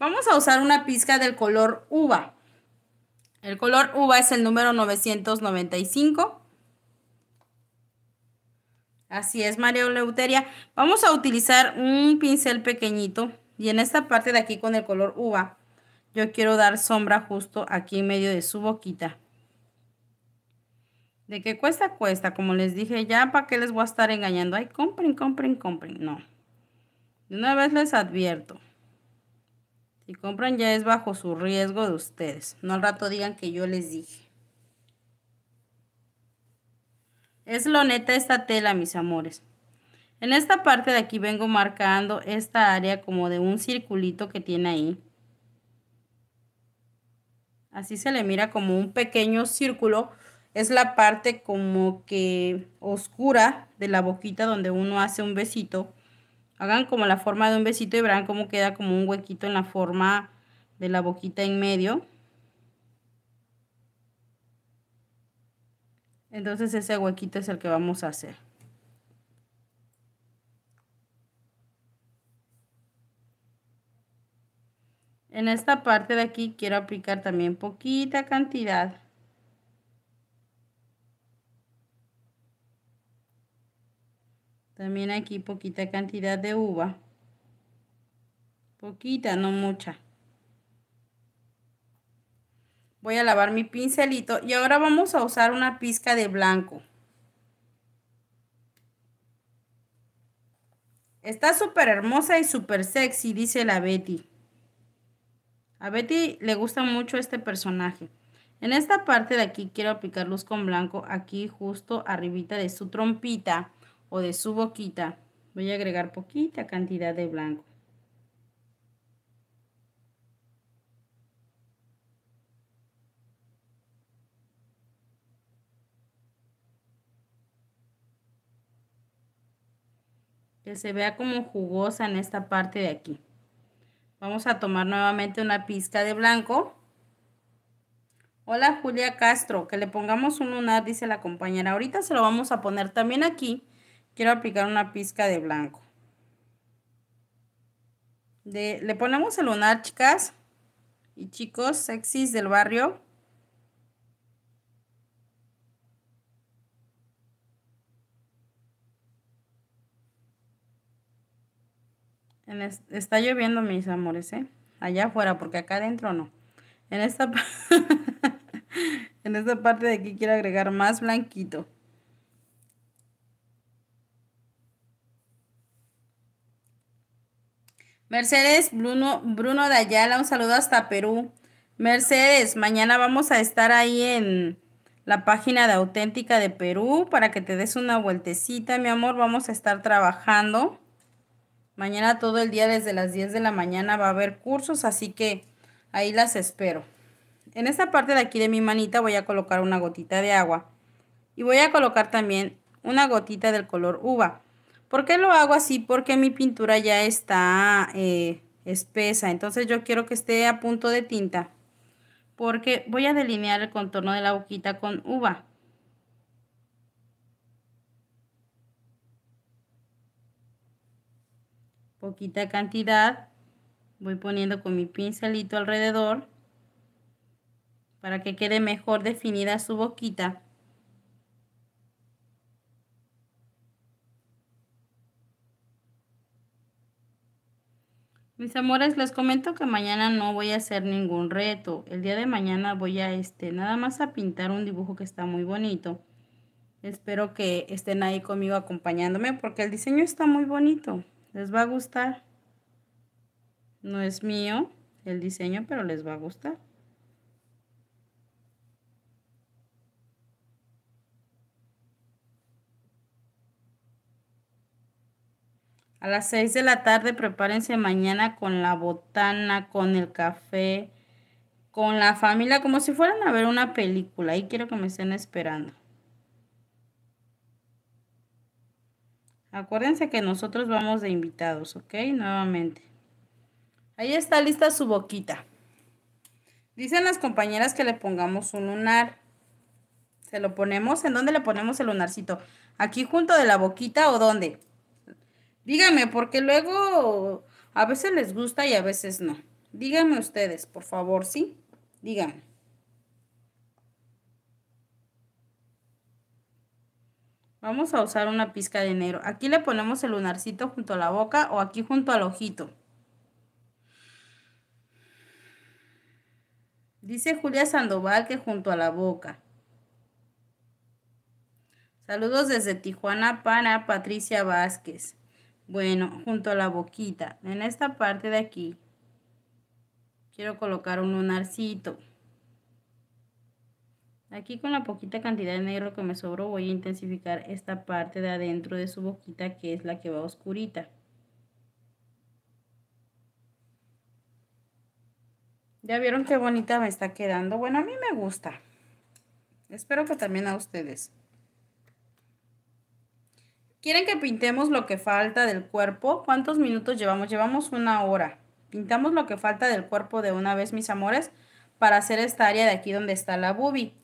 Vamos a usar una pizca del color uva. El color uva es el número 995. Así es, María Leuteria. Vamos a utilizar un pincel pequeñito y en esta parte de aquí con el color uva yo quiero dar sombra justo aquí en medio de su boquita. De que cuesta, cuesta. Como les dije, ya para qué les voy a estar engañando. Ay, compren, compren, compren. No. De una vez les advierto. Si compran ya es bajo su riesgo de ustedes. No al rato digan que yo les dije. Es lo neta esta tela, mis amores. En esta parte de aquí vengo marcando esta área como de un circulito que tiene ahí. Así se le mira como un pequeño círculo. Es la parte como que oscura de la boquita donde uno hace un besito. Hagan como la forma de un besito y verán cómo queda como un huequito en la forma de la boquita en medio. Entonces ese huequito es el que vamos a hacer. En esta parte de aquí quiero aplicar también poquita cantidad También aquí poquita cantidad de uva. Poquita, no mucha. Voy a lavar mi pincelito y ahora vamos a usar una pizca de blanco. Está súper hermosa y súper sexy, dice la Betty. A Betty le gusta mucho este personaje. En esta parte de aquí quiero aplicar luz con blanco aquí justo arribita de su trompita o de su boquita. Voy a agregar poquita cantidad de blanco. Que se vea como jugosa en esta parte de aquí. Vamos a tomar nuevamente una pizca de blanco. Hola Julia Castro, que le pongamos un lunar, dice la compañera. Ahorita se lo vamos a poner también aquí quiero aplicar una pizca de blanco. le ponemos el lunar, chicas y chicos sexys del barrio. está lloviendo, mis amores, ¿eh? Allá afuera, porque acá adentro no. En en esta parte de aquí quiero agregar más blanquito. Mercedes Bruno, Bruno Ayala, un saludo hasta Perú. Mercedes, mañana vamos a estar ahí en la página de Auténtica de Perú para que te des una vueltecita, mi amor. Vamos a estar trabajando. Mañana todo el día desde las 10 de la mañana va a haber cursos, así que ahí las espero. En esta parte de aquí de mi manita voy a colocar una gotita de agua y voy a colocar también una gotita del color uva. ¿Por qué lo hago así? Porque mi pintura ya está eh, espesa, entonces yo quiero que esté a punto de tinta, porque voy a delinear el contorno de la boquita con uva. Poquita cantidad, voy poniendo con mi pincelito alrededor para que quede mejor definida su boquita. Mis amores, les comento que mañana no voy a hacer ningún reto. El día de mañana voy a, este, nada más a pintar un dibujo que está muy bonito. Espero que estén ahí conmigo acompañándome porque el diseño está muy bonito. Les va a gustar. No es mío el diseño, pero les va a gustar. A las 6 de la tarde prepárense mañana con la botana, con el café, con la familia, como si fueran a ver una película. Ahí quiero que me estén esperando. Acuérdense que nosotros vamos de invitados, ¿ok? Nuevamente. Ahí está lista su boquita. Dicen las compañeras que le pongamos un lunar. ¿Se lo ponemos? ¿En dónde le ponemos el lunarcito? ¿Aquí junto de la boquita o dónde? Díganme, porque luego a veces les gusta y a veces no. Díganme ustedes, por favor, ¿sí? Díganme. Vamos a usar una pizca de negro. Aquí le ponemos el lunarcito junto a la boca o aquí junto al ojito. Dice Julia Sandoval que junto a la boca. Saludos desde Tijuana para Patricia Vázquez. Bueno, junto a la boquita, en esta parte de aquí, quiero colocar un lunarcito. Aquí con la poquita cantidad de negro que me sobró voy a intensificar esta parte de adentro de su boquita que es la que va oscurita. Ya vieron qué bonita me está quedando. Bueno, a mí me gusta. Espero que también a ustedes. ¿Quieren que pintemos lo que falta del cuerpo? ¿Cuántos minutos llevamos? Llevamos una hora. Pintamos lo que falta del cuerpo de una vez, mis amores, para hacer esta área de aquí donde está la boobie.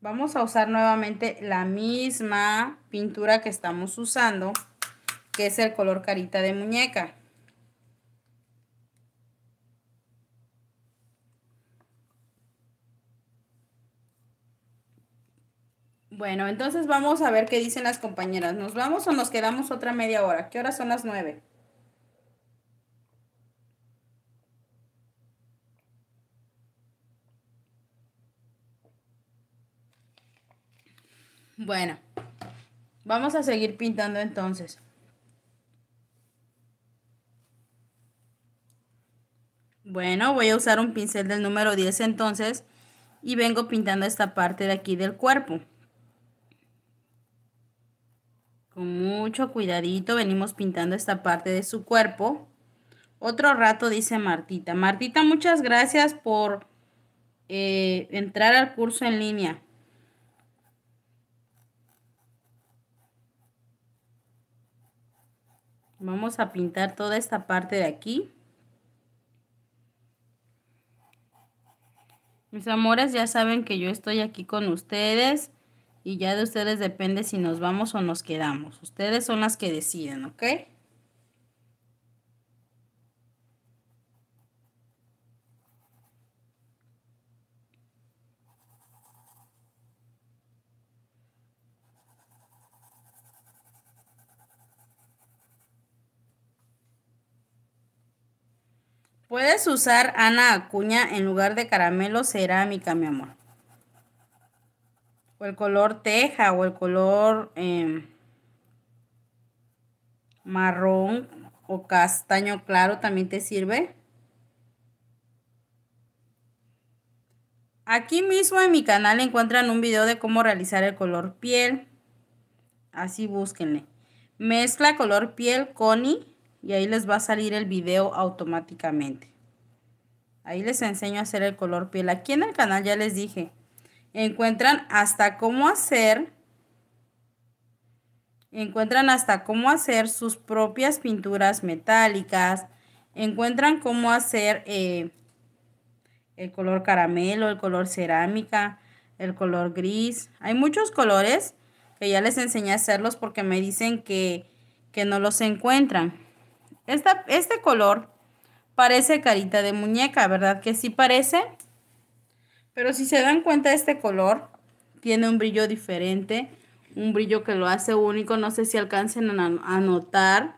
Vamos a usar nuevamente la misma pintura que estamos usando, que es el color carita de muñeca. Bueno, entonces vamos a ver qué dicen las compañeras. ¿Nos vamos o nos quedamos otra media hora? ¿Qué horas son las nueve? Bueno, vamos a seguir pintando entonces. Bueno, voy a usar un pincel del número 10 entonces y vengo pintando esta parte de aquí del cuerpo. Con mucho cuidadito venimos pintando esta parte de su cuerpo. Otro rato dice Martita. Martita, muchas gracias por eh, entrar al curso en línea. Vamos a pintar toda esta parte de aquí. Mis amores, ya saben que yo estoy aquí con ustedes y ya de ustedes depende si nos vamos o nos quedamos. Ustedes son las que deciden, ¿ok? Puedes usar Ana Acuña en lugar de caramelo cerámica, mi amor o el color teja o el color em, marrón o castaño claro también te sirve. Aquí mismo en mi canal encuentran un video de cómo realizar el color piel. Así búsquenle. Mezcla color piel con y ahí les va a salir el video automáticamente. Ahí les enseño a hacer el color piel. Aquí en el canal ya les dije, encuentran hasta cómo hacer encuentran hasta cómo hacer sus propias pinturas metálicas, encuentran cómo hacer eh, el color caramelo, el color cerámica, el color gris. Hay muchos colores que ya les enseñé a hacerlos porque me dicen que, no los encuentran. Esta, este color parece carita de muñeca, ¿verdad que sí parece? Pero si se dan cuenta, este color tiene un brillo diferente, un brillo que lo hace único. No sé si alcancen a notar.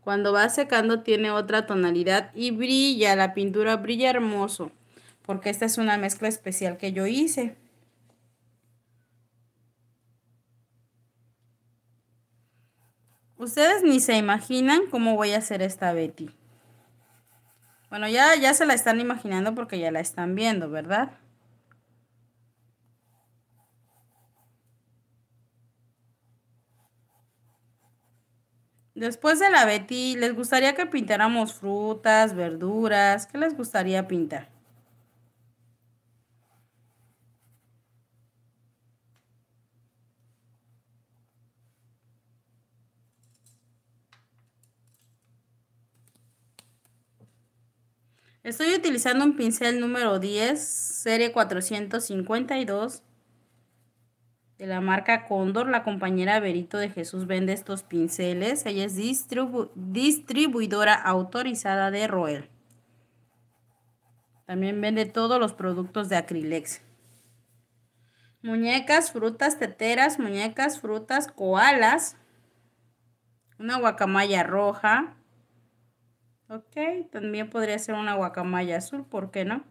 Cuando va secando tiene otra tonalidad y brilla, la pintura brilla hermoso, porque esta es una mezcla especial que yo hice. Ustedes ni se imaginan cómo voy a hacer esta Betty. Bueno, ya, ya se la están imaginando porque ya la están viendo, ¿verdad? Después de la Betty, ¿les gustaría que pintáramos frutas, verduras? ¿Qué les gustaría pintar? Estoy utilizando un pincel número 10, serie 452 de la marca Cóndor. La compañera Berito de Jesús vende estos pinceles. Ella es distribuidora autorizada de Roel. También vende todos los productos de Acrilex. Muñecas, frutas, teteras, muñecas, frutas, koalas. Una guacamaya roja. Ok, también podría ser una guacamaya azul, ¿por qué no?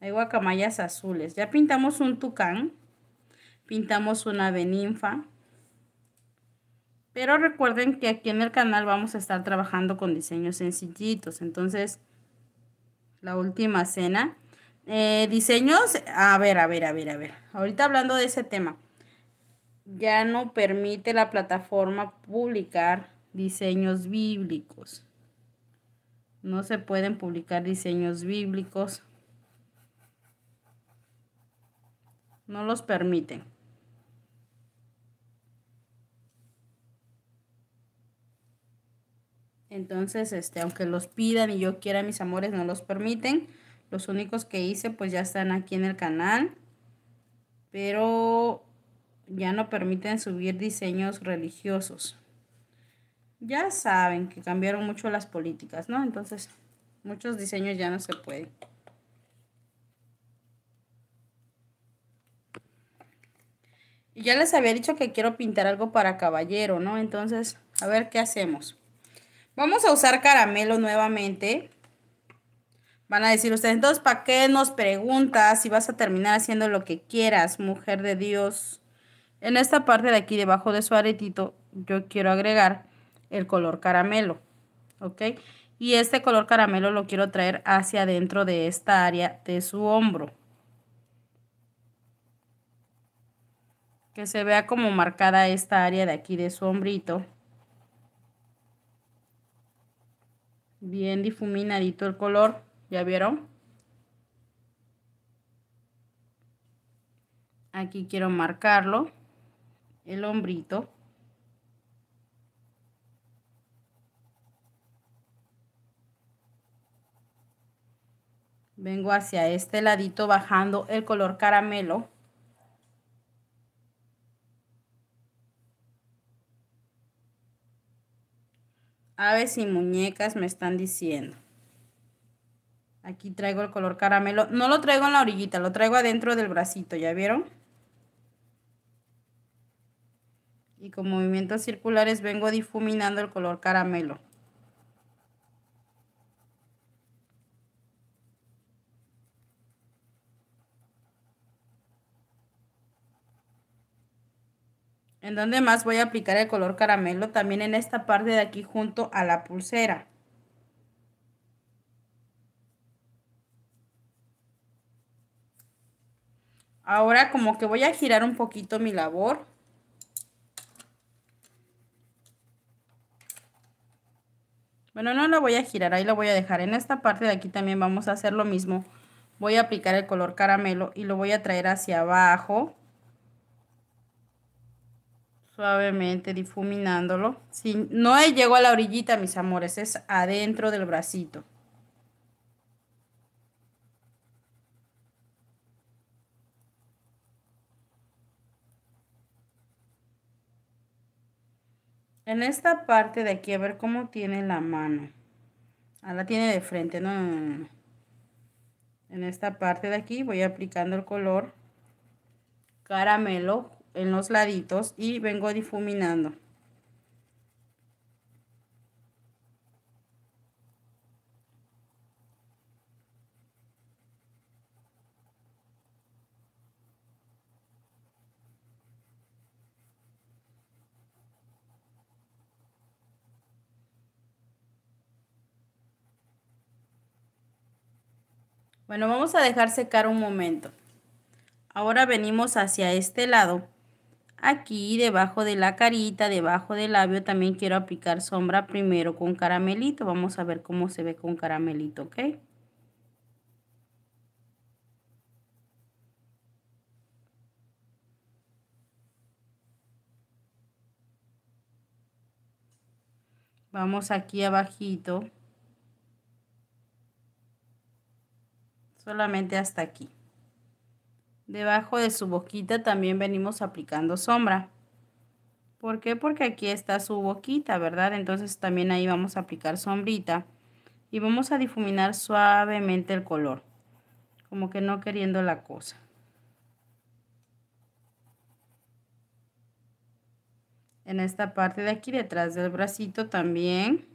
Hay guacamayas azules. Ya pintamos un tucán pintamos una ninfa. Pero recuerden que aquí en el canal vamos a estar trabajando con diseños sencillitos. Entonces, la última cena. Eh, diseños, a ver, a ver, a ver, a ver. Ahorita hablando de ese tema. Ya no permite la plataforma publicar diseños bíblicos. No se pueden publicar diseños bíblicos. No los permiten. Entonces, este, aunque los pidan y yo quiera, mis amores no los permiten. Los únicos que hice pues ya están aquí en el canal. Pero ya no permiten subir diseños religiosos. Ya saben que cambiaron mucho las políticas, ¿no? Entonces, muchos diseños ya no se pueden. Y ya les había dicho que quiero pintar algo para caballero, ¿no? Entonces, a ver qué hacemos. Vamos a usar caramelo nuevamente. Van a decir ustedes, entonces, ¿para qué nos preguntas si vas a terminar haciendo lo que quieras, mujer de Dios? En esta parte de aquí, debajo de su aretito, yo quiero agregar el color caramelo, ¿ok? Y este color caramelo lo quiero traer hacia adentro de esta área de su hombro. Que se vea como marcada esta área de aquí de su hombrito. bien difuminadito el color, ¿ya vieron? Aquí quiero marcarlo, el hombrito. Vengo hacia este ladito bajando el color caramelo. aves y muñecas me están diciendo. Aquí traigo el color caramelo. No lo traigo en la orillita, lo traigo adentro del bracito, ¿ya vieron? Y con movimientos circulares vengo difuminando el color caramelo. en donde más voy a aplicar el color caramelo, también en esta parte de aquí junto a la pulsera. Ahora como que voy a girar un poquito mi labor. Bueno, no la voy a girar, ahí lo voy a dejar. En esta parte de aquí también vamos a hacer lo mismo. Voy a aplicar el color caramelo y lo voy a traer hacia abajo suavemente difuminándolo. Si no llegó a la orillita, mis amores, es adentro del bracito. En esta parte de aquí, a ver cómo tiene la mano. Ah, la tiene de frente, no. En esta parte de aquí voy aplicando el color caramelo en los laditos y vengo difuminando. Bueno, vamos a dejar secar un momento. Ahora venimos hacia este lado Aquí debajo de la carita, debajo del labio, también quiero aplicar sombra primero con caramelito. Vamos a ver cómo se ve con caramelito, ¿ok? Vamos aquí abajito. Solamente hasta aquí. Debajo de su boquita también venimos aplicando sombra. ¿Por qué? Porque aquí está su boquita, ¿verdad? Entonces también ahí vamos a aplicar sombrita. Y vamos a difuminar suavemente el color. Como que no queriendo la cosa. En esta parte de aquí, detrás del bracito también.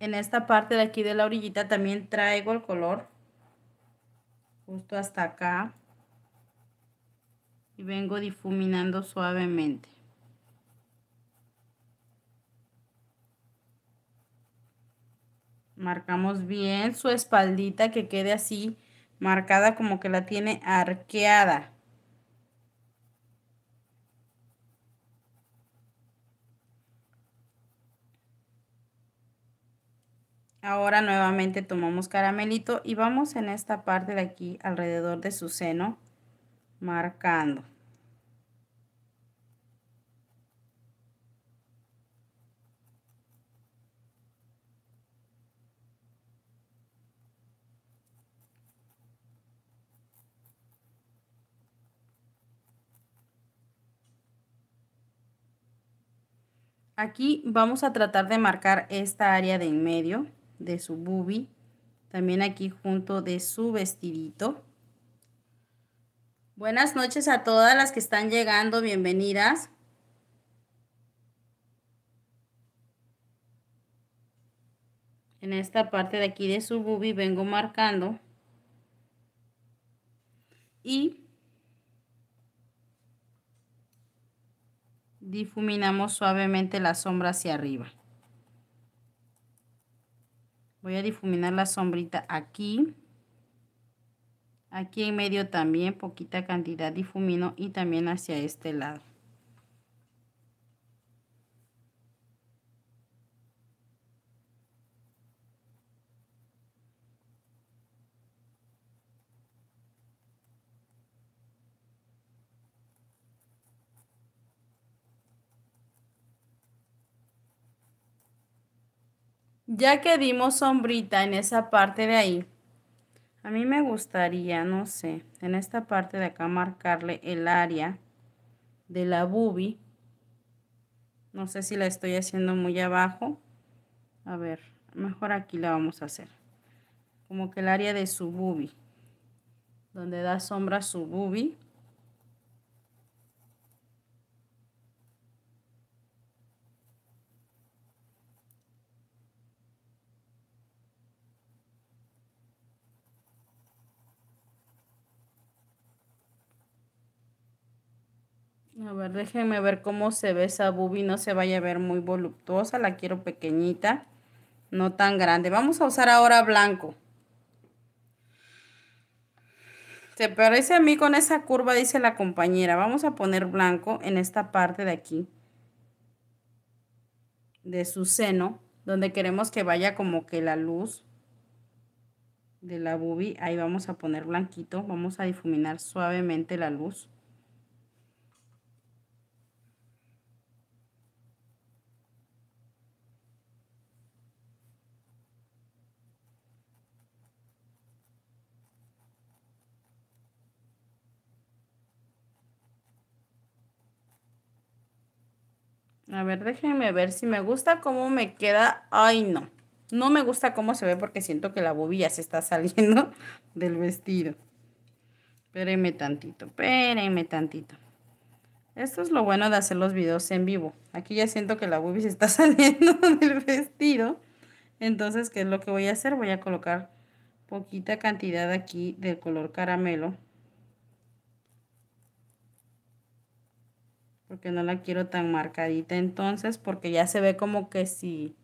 en esta parte de aquí de la orillita también traigo el color justo hasta acá y vengo difuminando suavemente marcamos bien su espaldita que quede así marcada como que la tiene arqueada Ahora nuevamente tomamos caramelito y vamos en esta parte de aquí alrededor de su seno marcando. Aquí vamos a tratar de marcar esta área de en medio de su bubi También aquí junto de su vestidito. Buenas noches a todas las que están llegando, bienvenidas. En esta parte de aquí de su bubi vengo marcando. Y difuminamos suavemente la sombra hacia arriba. Voy a difuminar la sombrita aquí. Aquí en medio también, poquita cantidad difumino y también hacia este lado. Ya que dimos sombrita en esa parte de ahí, a mí me gustaría, no sé, en esta parte de acá marcarle el área de la bubi. No sé si la estoy haciendo muy abajo. A ver, mejor aquí la vamos a hacer. Como que el área de su bubi. Donde da sombra su bubi. A ver, déjenme ver cómo se ve esa boobie. No se vaya a ver muy voluptuosa. La quiero pequeñita. No tan grande. Vamos a usar ahora blanco. Se parece a mí con esa curva, dice la compañera. Vamos a poner blanco en esta parte de aquí. De su seno. Donde queremos que vaya como que la luz de la boobie. Ahí vamos a poner blanquito. Vamos a difuminar suavemente la luz. A ver, déjenme ver si me gusta cómo me queda. Ay, no. No me gusta cómo se ve porque siento que la bobilla se está saliendo del vestido. Espérenme tantito, espérenme tantito. Esto es lo bueno de hacer los videos en vivo. Aquí ya siento que la bobilla se está saliendo del vestido. Entonces, ¿qué es lo que voy a hacer? Voy a colocar poquita cantidad aquí del color caramelo. porque no la quiero tan marcadita entonces, porque ya se ve como que si...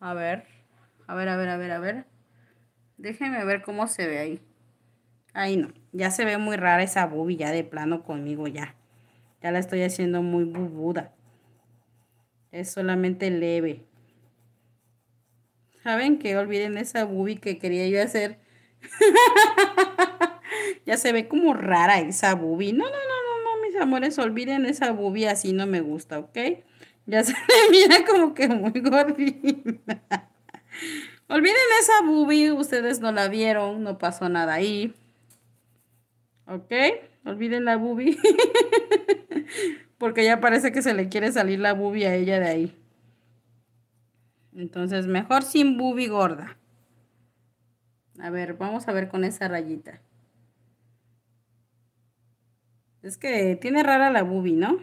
A ver, a ver, a ver, a ver, a ver. Déjenme ver cómo se ve ahí. Ahí no, ya se ve muy rara esa boobie ya de plano conmigo ya. Ya la estoy haciendo muy bubuda. Es solamente leve. ¿Saben que Olviden esa boobie que quería yo hacer. ya se ve como rara esa boobie. No, no, no, amores, olviden esa bubi así, no me gusta, ¿ok? Ya se me mira como que muy gordita. olviden esa bubi, ustedes no la vieron, no pasó nada ahí. ¿Ok? Olviden la bubi Porque ya parece que se le quiere salir la bubi a ella de ahí. Entonces, mejor sin bubi gorda. A ver, vamos a ver con esa rayita. Es que tiene rara la bubi, ¿no?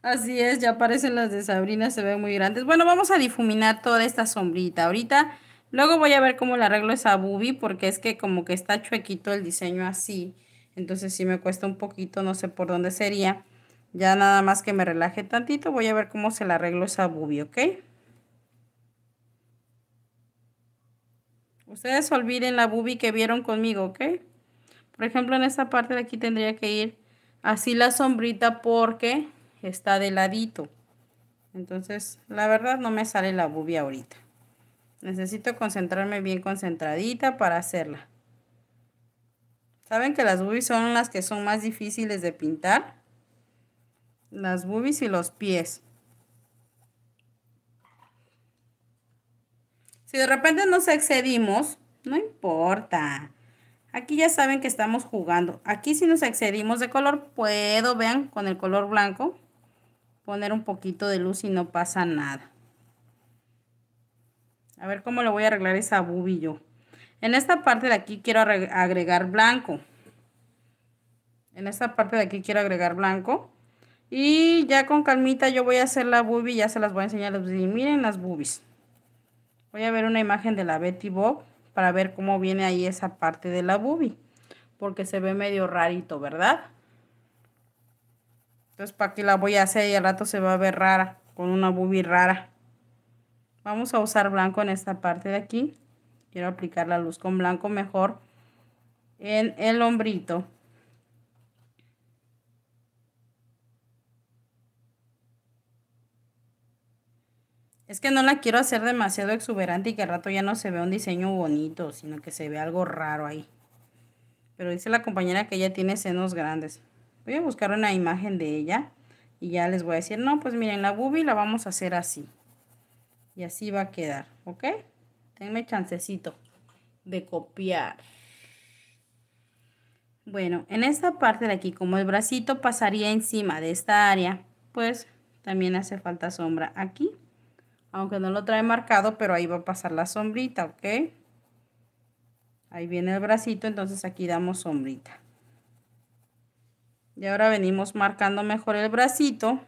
Así es, ya parecen las de Sabrina, se ven muy grandes. Bueno, vamos a difuminar toda esta sombrita ahorita. Luego voy a ver cómo le arreglo esa bubi porque es que como que está chuequito el diseño así. Entonces si me cuesta un poquito, no sé por dónde sería. Ya nada más que me relaje tantito, voy a ver cómo se le arreglo esa bubi, ¿ok? Ustedes olviden la boobie que vieron conmigo, ¿ok? Por ejemplo, en esta parte de aquí tendría que ir así la sombrita porque está de ladito. Entonces, la verdad no me sale la boobie ahorita. Necesito concentrarme bien concentradita para hacerla. Saben que las boobies son las que son más difíciles de pintar. Las boobies y los pies. Si de repente nos excedimos, no importa. Aquí ya saben que estamos jugando. Aquí si nos excedimos de color, puedo, vean, con el color blanco, poner un poquito de luz y no pasa nada. A ver cómo le voy a arreglar esa boobie yo. En esta parte de aquí quiero agregar blanco. En esta parte de aquí quiero agregar blanco. Y ya con calmita yo voy a hacer la boobie, ya se las voy a enseñar. miren las boobies. Voy a ver una imagen de la Betty Bob para ver cómo viene ahí esa parte de la boobie. Porque se ve medio rarito, ¿verdad? Entonces, ¿para que la voy a hacer? Y al rato se va a ver rara, con una boobie rara. Vamos a usar blanco en esta parte de aquí. Quiero aplicar la luz con blanco mejor en el hombrito. Es que no la quiero hacer demasiado exuberante y que al rato ya no se vea un diseño bonito, sino que se ve algo raro ahí. Pero dice la compañera que ella tiene senos grandes. Voy a buscar una imagen de ella y ya les voy a decir, no, pues miren, la booby la vamos a hacer así. Y así va a quedar, ¿ok? Tenme chancecito de copiar. Bueno, en esta parte de aquí, como el bracito pasaría encima de esta área, pues también hace falta sombra aquí. Aunque no lo trae marcado, pero ahí va a pasar la sombrita, ¿ok? Ahí viene el bracito, entonces aquí damos sombrita. Y ahora venimos marcando mejor el bracito.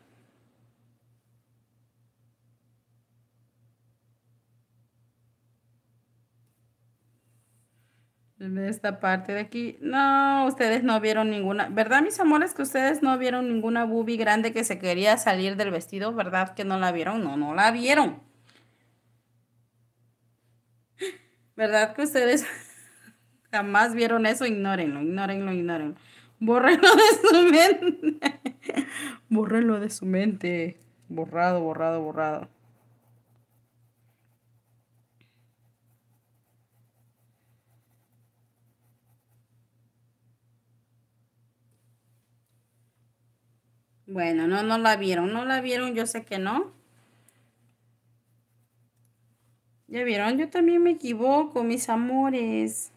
En esta parte de aquí. No, ustedes no vieron ninguna. ¿Verdad, mis amores, que ustedes no vieron ninguna booby grande que se quería salir del vestido? ¿Verdad que no la vieron? No, no la vieron. ¿Verdad que ustedes jamás vieron eso? Ignórenlo, ignórenlo, ignórenlo. Bórrenlo de su mente. Bórrenlo de su mente. Borrado, borrado, borrado. Bueno, no, no la vieron, no la vieron, yo sé que no. Ya vieron, yo también me equivoco, mis amores.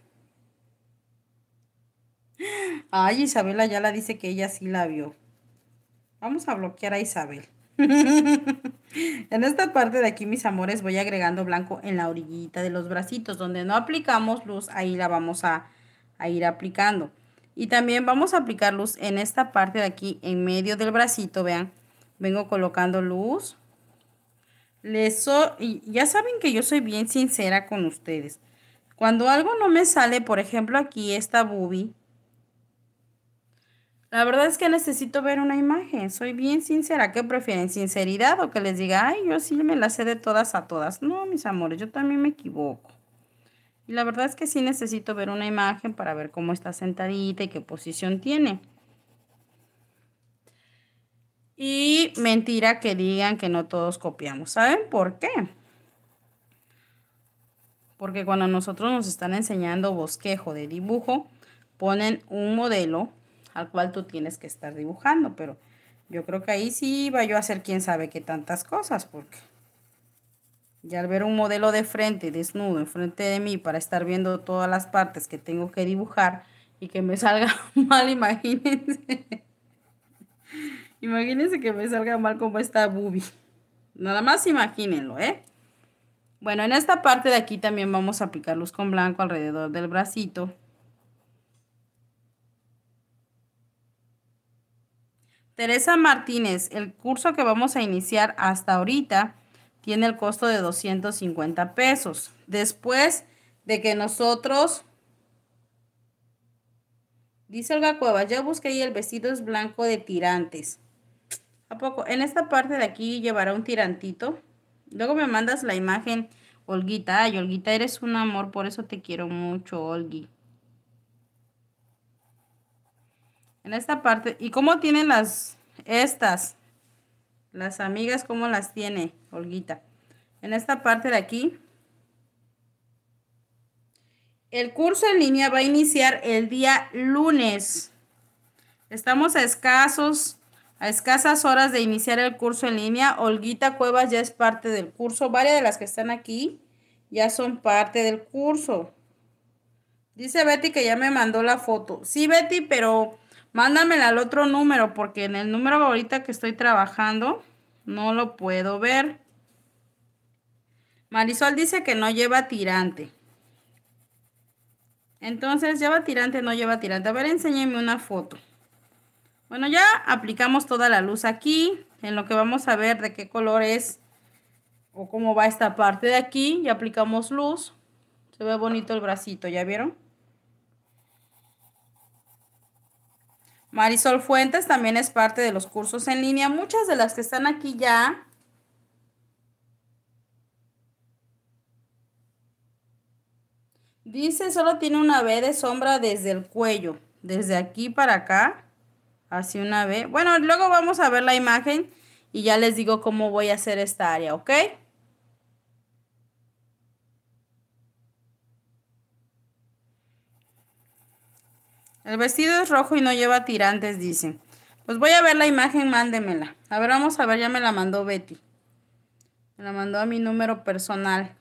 Ay, Isabela ya la dice que ella sí la vio. Vamos a bloquear a Isabel. en esta parte de aquí, mis amores, voy agregando blanco en la orillita de los bracitos. Donde no aplicamos luz, ahí la vamos a, a ir aplicando. Y también vamos a aplicar luz en esta parte de aquí, en medio del bracito, vean. Vengo colocando luz. y ya saben que yo soy bien sincera con ustedes. Cuando algo no me sale, por ejemplo aquí esta boobie, la verdad es que necesito ver una imagen. Soy bien sincera. ¿Qué prefieren? ¿Sinceridad o que les diga, ay, yo sí me la sé de todas a todas? No, mis amores, yo también me equivoco la verdad es que sí necesito ver una imagen para ver cómo está sentadita y qué posición tiene. Y mentira que digan que no todos copiamos. ¿Saben por qué? Porque cuando nosotros nos están enseñando bosquejo de dibujo, ponen un modelo al cual tú tienes que estar dibujando, pero yo creo que ahí sí vaya a ser quien sabe qué tantas cosas, porque y al ver un modelo de frente desnudo enfrente de mí para estar viendo todas las partes que tengo que dibujar y que me salga mal, imagínense. imagínense que me salga mal como esta boobie. Nada más imagínenlo, ¿eh? Bueno, en esta parte de aquí también vamos a aplicar luz con blanco alrededor del bracito. Teresa Martínez, el curso que vamos a iniciar hasta ahorita tiene el costo de 250 pesos. Después de que nosotros... Dice Olga cueva yo busqué y el vestido es blanco de tirantes. ¿A poco? En esta parte de aquí llevará un tirantito. Luego me mandas la imagen, Olguita. Ay, Olguita, eres un amor, por eso te quiero mucho, Olgui. En esta parte, ¿y cómo tienen las, estas? Las amigas, ¿cómo las tiene Olguita? En esta parte de aquí. El curso en línea va a iniciar el día lunes. Estamos a escasos, a escasas horas de iniciar el curso en línea. Olguita Cuevas ya es parte del curso. Varias de las que están aquí ya son parte del curso. Dice Betty que ya me mandó la foto. Sí, Betty, pero Mándamela al otro número porque en el número ahorita que estoy trabajando no lo puedo ver. Marisol dice que no lleva tirante. Entonces, ¿lleva tirante no lleva tirante? A ver, enséñeme una foto. Bueno, ya aplicamos toda la luz aquí, en lo que vamos a ver de qué color es o cómo va esta parte de aquí. Ya aplicamos luz. Se ve bonito el bracito, ¿ya vieron? Marisol Fuentes también es parte de los cursos en línea. Muchas de las que están aquí ya. Dice, solo tiene una B de sombra desde el cuello, desde aquí para acá, así una B. Bueno, luego vamos a ver la imagen y ya les digo cómo voy a hacer esta área, ¿ok? El vestido es rojo y no lleva tirantes, dicen. Pues voy a ver la imagen, mándemela. A ver, vamos a ver, ya me la mandó Betty. Me la mandó a mi número personal.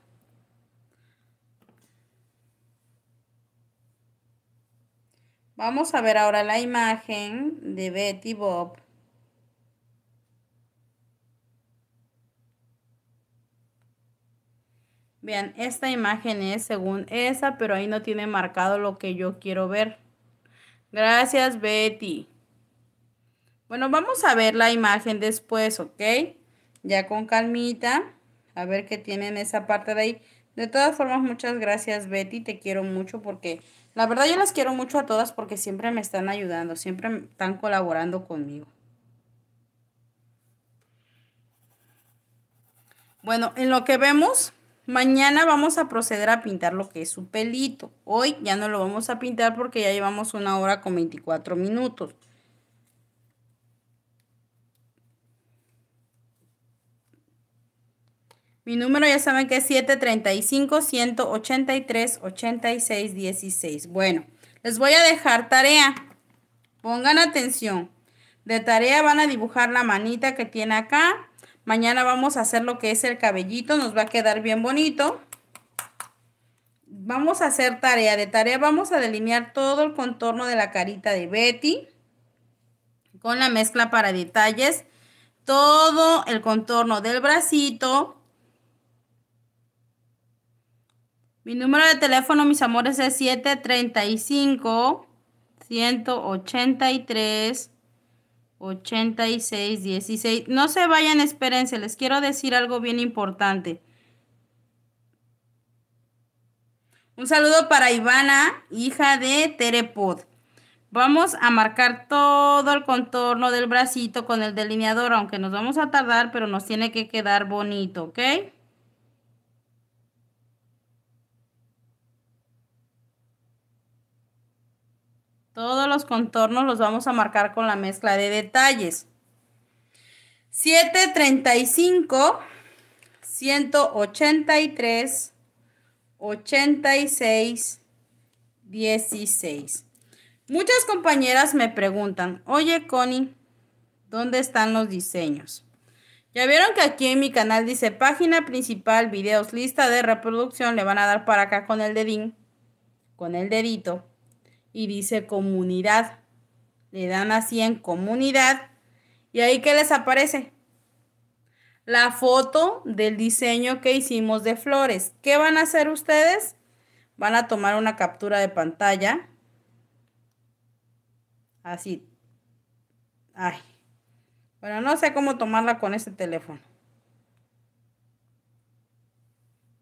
Vamos a ver ahora la imagen de Betty Bob. Vean, esta imagen es según esa, pero ahí no tiene marcado lo que yo quiero ver. Gracias, Betty. Bueno, vamos a ver la imagen después, ¿ok? Ya con calmita, a ver qué tienen esa parte de ahí. De todas formas, muchas gracias, Betty. Te quiero mucho porque, la verdad, yo las quiero mucho a todas porque siempre me están ayudando, siempre están colaborando conmigo. Bueno, en lo que vemos, Mañana vamos a proceder a pintar lo que es su pelito. Hoy ya no lo vamos a pintar porque ya llevamos una hora con 24 minutos. Mi número ya saben que es 735-183-8616. Bueno, les voy a dejar tarea. Pongan atención. De tarea van a dibujar la manita que tiene acá Mañana vamos a hacer lo que es el cabellito, nos va a quedar bien bonito. Vamos a hacer tarea. De tarea vamos a delinear todo el contorno de la carita de Betty con la mezcla para detalles. Todo el contorno del bracito. Mi número de teléfono, mis amores, es 735 183 86, 16. No se vayan, espérense, les quiero decir algo bien importante. Un saludo para Ivana, hija de Terepod. Vamos a marcar todo el contorno del bracito con el delineador, aunque nos vamos a tardar, pero nos tiene que quedar bonito, ¿ok? Todos los contornos los vamos a marcar con la mezcla de detalles. 735, 183, 86, 16. Muchas compañeras me preguntan, oye Connie, ¿dónde están los diseños? Ya vieron que aquí en mi canal dice página principal, videos, lista de reproducción. Le van a dar para acá con el dedín, con el dedito y dice comunidad. Le dan así en comunidad. ¿Y ahí qué les aparece? La foto del diseño que hicimos de flores. ¿Qué van a hacer ustedes? Van a tomar una captura de pantalla. Así. Ay. Bueno, no sé cómo tomarla con este teléfono.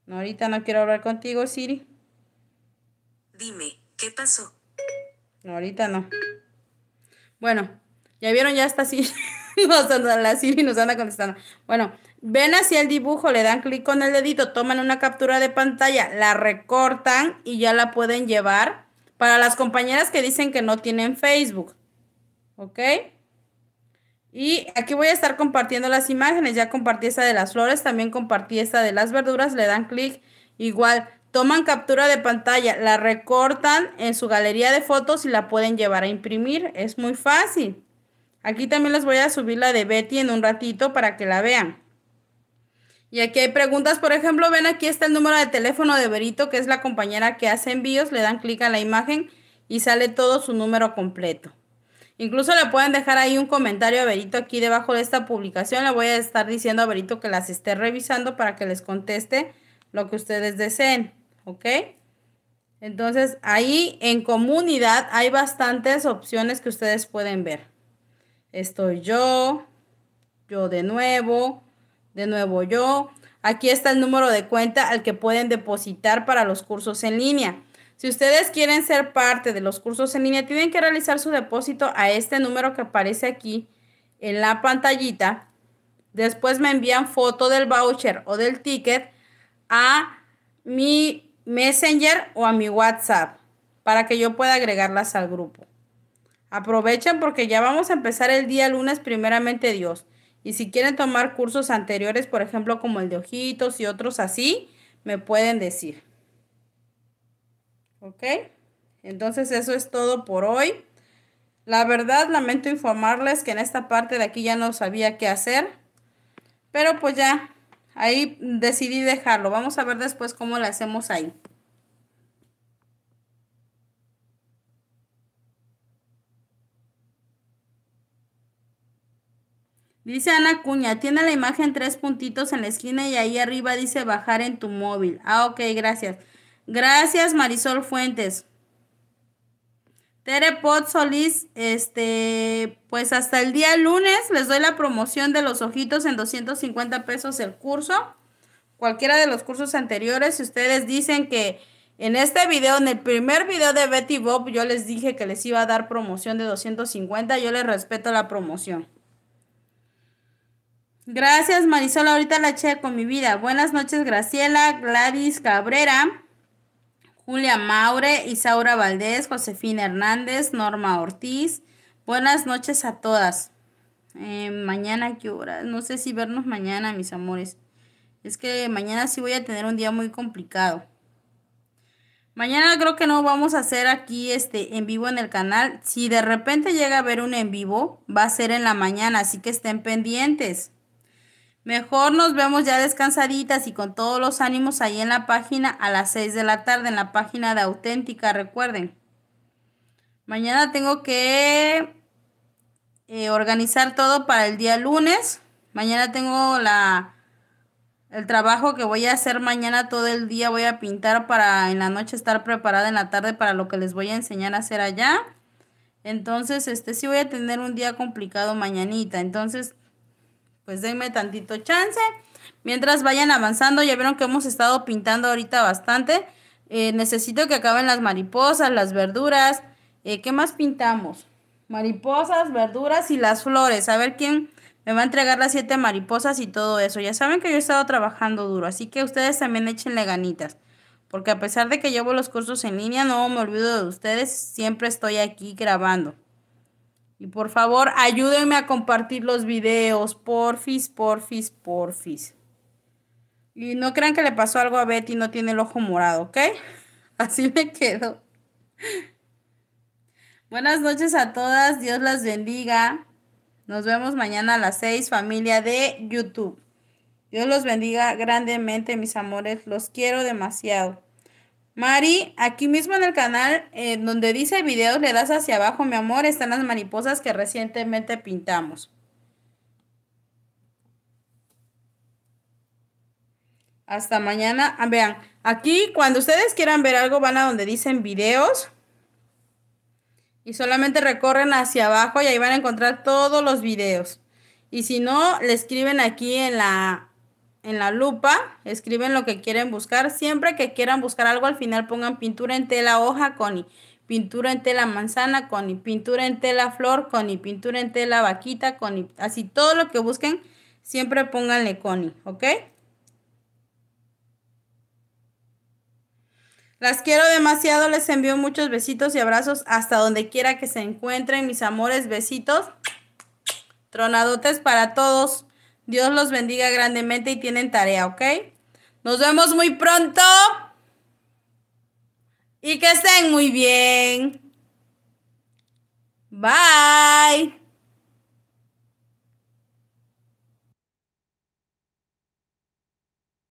No, ahorita no quiero hablar contigo, Siri. Dime, ¿qué pasó? Ahorita no. Bueno, ya vieron, ya está así. nos la Siri nos anda contestando. Bueno, ven así el dibujo, le dan clic con el dedito, toman una captura de pantalla, la recortan y ya la pueden llevar para las compañeras que dicen que no tienen Facebook. ¿Ok? Y aquí voy a estar compartiendo las imágenes. Ya compartí esta de las flores, también compartí esta de las verduras. Le dan clic igual Toman captura de pantalla, la recortan en su galería de fotos y la pueden llevar a imprimir. Es muy fácil. Aquí también les voy a subir la de Betty en un ratito para que la vean. Y aquí hay preguntas, por ejemplo, ven aquí está el número de teléfono de Berito, que es la compañera que hace envíos, le dan clic a la imagen y sale todo su número completo. Incluso le pueden dejar ahí un comentario a Berito aquí debajo de esta publicación. Le voy a estar diciendo a Berito que las esté revisando para que les conteste lo que ustedes deseen. ¿ok? Entonces, ahí en comunidad hay bastantes opciones que ustedes pueden ver. Estoy yo, yo de nuevo, de nuevo yo. Aquí está el número de cuenta al que pueden depositar para los cursos en línea. Si ustedes quieren ser parte de los cursos en línea, tienen que realizar su depósito a este número que aparece aquí en la pantallita. Después me envían foto del voucher o del ticket a mi Messenger o a mi WhatsApp para que yo pueda agregarlas al grupo. Aprovechen porque ya vamos a empezar el día lunes primeramente Dios. Y si quieren tomar cursos anteriores, por ejemplo, como el de ojitos y otros así, me pueden decir. ¿Ok? Entonces eso es todo por hoy. La verdad, lamento informarles que en esta parte de aquí ya no sabía qué hacer. Pero pues ya Ahí decidí dejarlo. Vamos a ver después cómo lo hacemos ahí. Dice Ana Cuña, tiene la imagen tres puntitos en la esquina y ahí arriba dice bajar en tu móvil. Ah, ok, gracias. Gracias Marisol Fuentes. Tere Pot Solís, este, pues hasta el día lunes les doy la promoción de los ojitos en 250 pesos el curso. Cualquiera de los cursos anteriores, si ustedes dicen que en este video, en el primer video de Betty Bob, yo les dije que les iba a dar promoción de 250, yo les respeto la promoción. Gracias Marisol, ahorita la checo mi vida. Buenas noches Graciela, Gladys Cabrera. Julia Maure, Isaura Valdés, Josefina Hernández, Norma Ortiz. Buenas noches a todas. Eh, mañana, ¿qué hora? No sé si vernos mañana, mis amores. Es que mañana sí voy a tener un día muy complicado. Mañana creo que no vamos a hacer aquí este en vivo en el canal. Si de repente llega a ver un en vivo, va a ser en la mañana, así que estén pendientes. Mejor nos vemos ya descansaditas y con todos los ánimos ahí en la página a las 6 de la tarde, en la página de auténtica, recuerden. Mañana tengo que eh, organizar todo para el día lunes. Mañana tengo la, el trabajo que voy a hacer mañana todo el día. Voy a pintar para en la noche estar preparada en la tarde para lo que les voy a enseñar a hacer allá. Entonces, este sí voy a tener un día complicado mañanita. Entonces, pues denme tantito chance. Mientras vayan avanzando, ya vieron que hemos estado pintando ahorita bastante. Eh, necesito que acaben las mariposas, las verduras. Eh, ¿Qué más pintamos? Mariposas, verduras y las flores. A ver quién me va a entregar las siete mariposas y todo eso. Ya saben que yo he estado trabajando duro, así que ustedes también échenle ganitas. Porque a pesar de que llevo los cursos en línea, no me olvido de ustedes. Siempre estoy aquí grabando. Y por favor, ayúdenme a compartir los videos. Porfis, porfis, porfis. Y no crean que le pasó algo a Betty, no tiene el ojo morado, ¿ok? Así me quedo. Buenas noches a todas, Dios las bendiga. Nos vemos mañana a las 6, familia de YouTube. Dios los bendiga grandemente, mis amores. Los quiero demasiado. Mari, aquí mismo en el canal eh, donde dice videos, le das hacia abajo, mi amor, están las mariposas que recientemente pintamos. Hasta mañana. Ah, vean, aquí cuando ustedes quieran ver algo, van a donde dicen videos. Y solamente recorren hacia abajo y ahí van a encontrar todos los videos. Y si no, le escriben aquí en la, en la lupa, escriben lo que quieren buscar. Siempre que quieran buscar algo, al final pongan pintura en tela hoja, coni Pintura en tela manzana, y Pintura en tela flor, y Pintura en tela vaquita, coni, Así todo lo que busquen, siempre pónganle coni, ¿ok? Las quiero demasiado, les envío muchos besitos y abrazos hasta donde quiera que se encuentren, mis amores, besitos. Tronadotes para todos. Dios los bendiga grandemente y tienen tarea, ¿ok? Nos vemos muy pronto y que estén muy bien. Bye.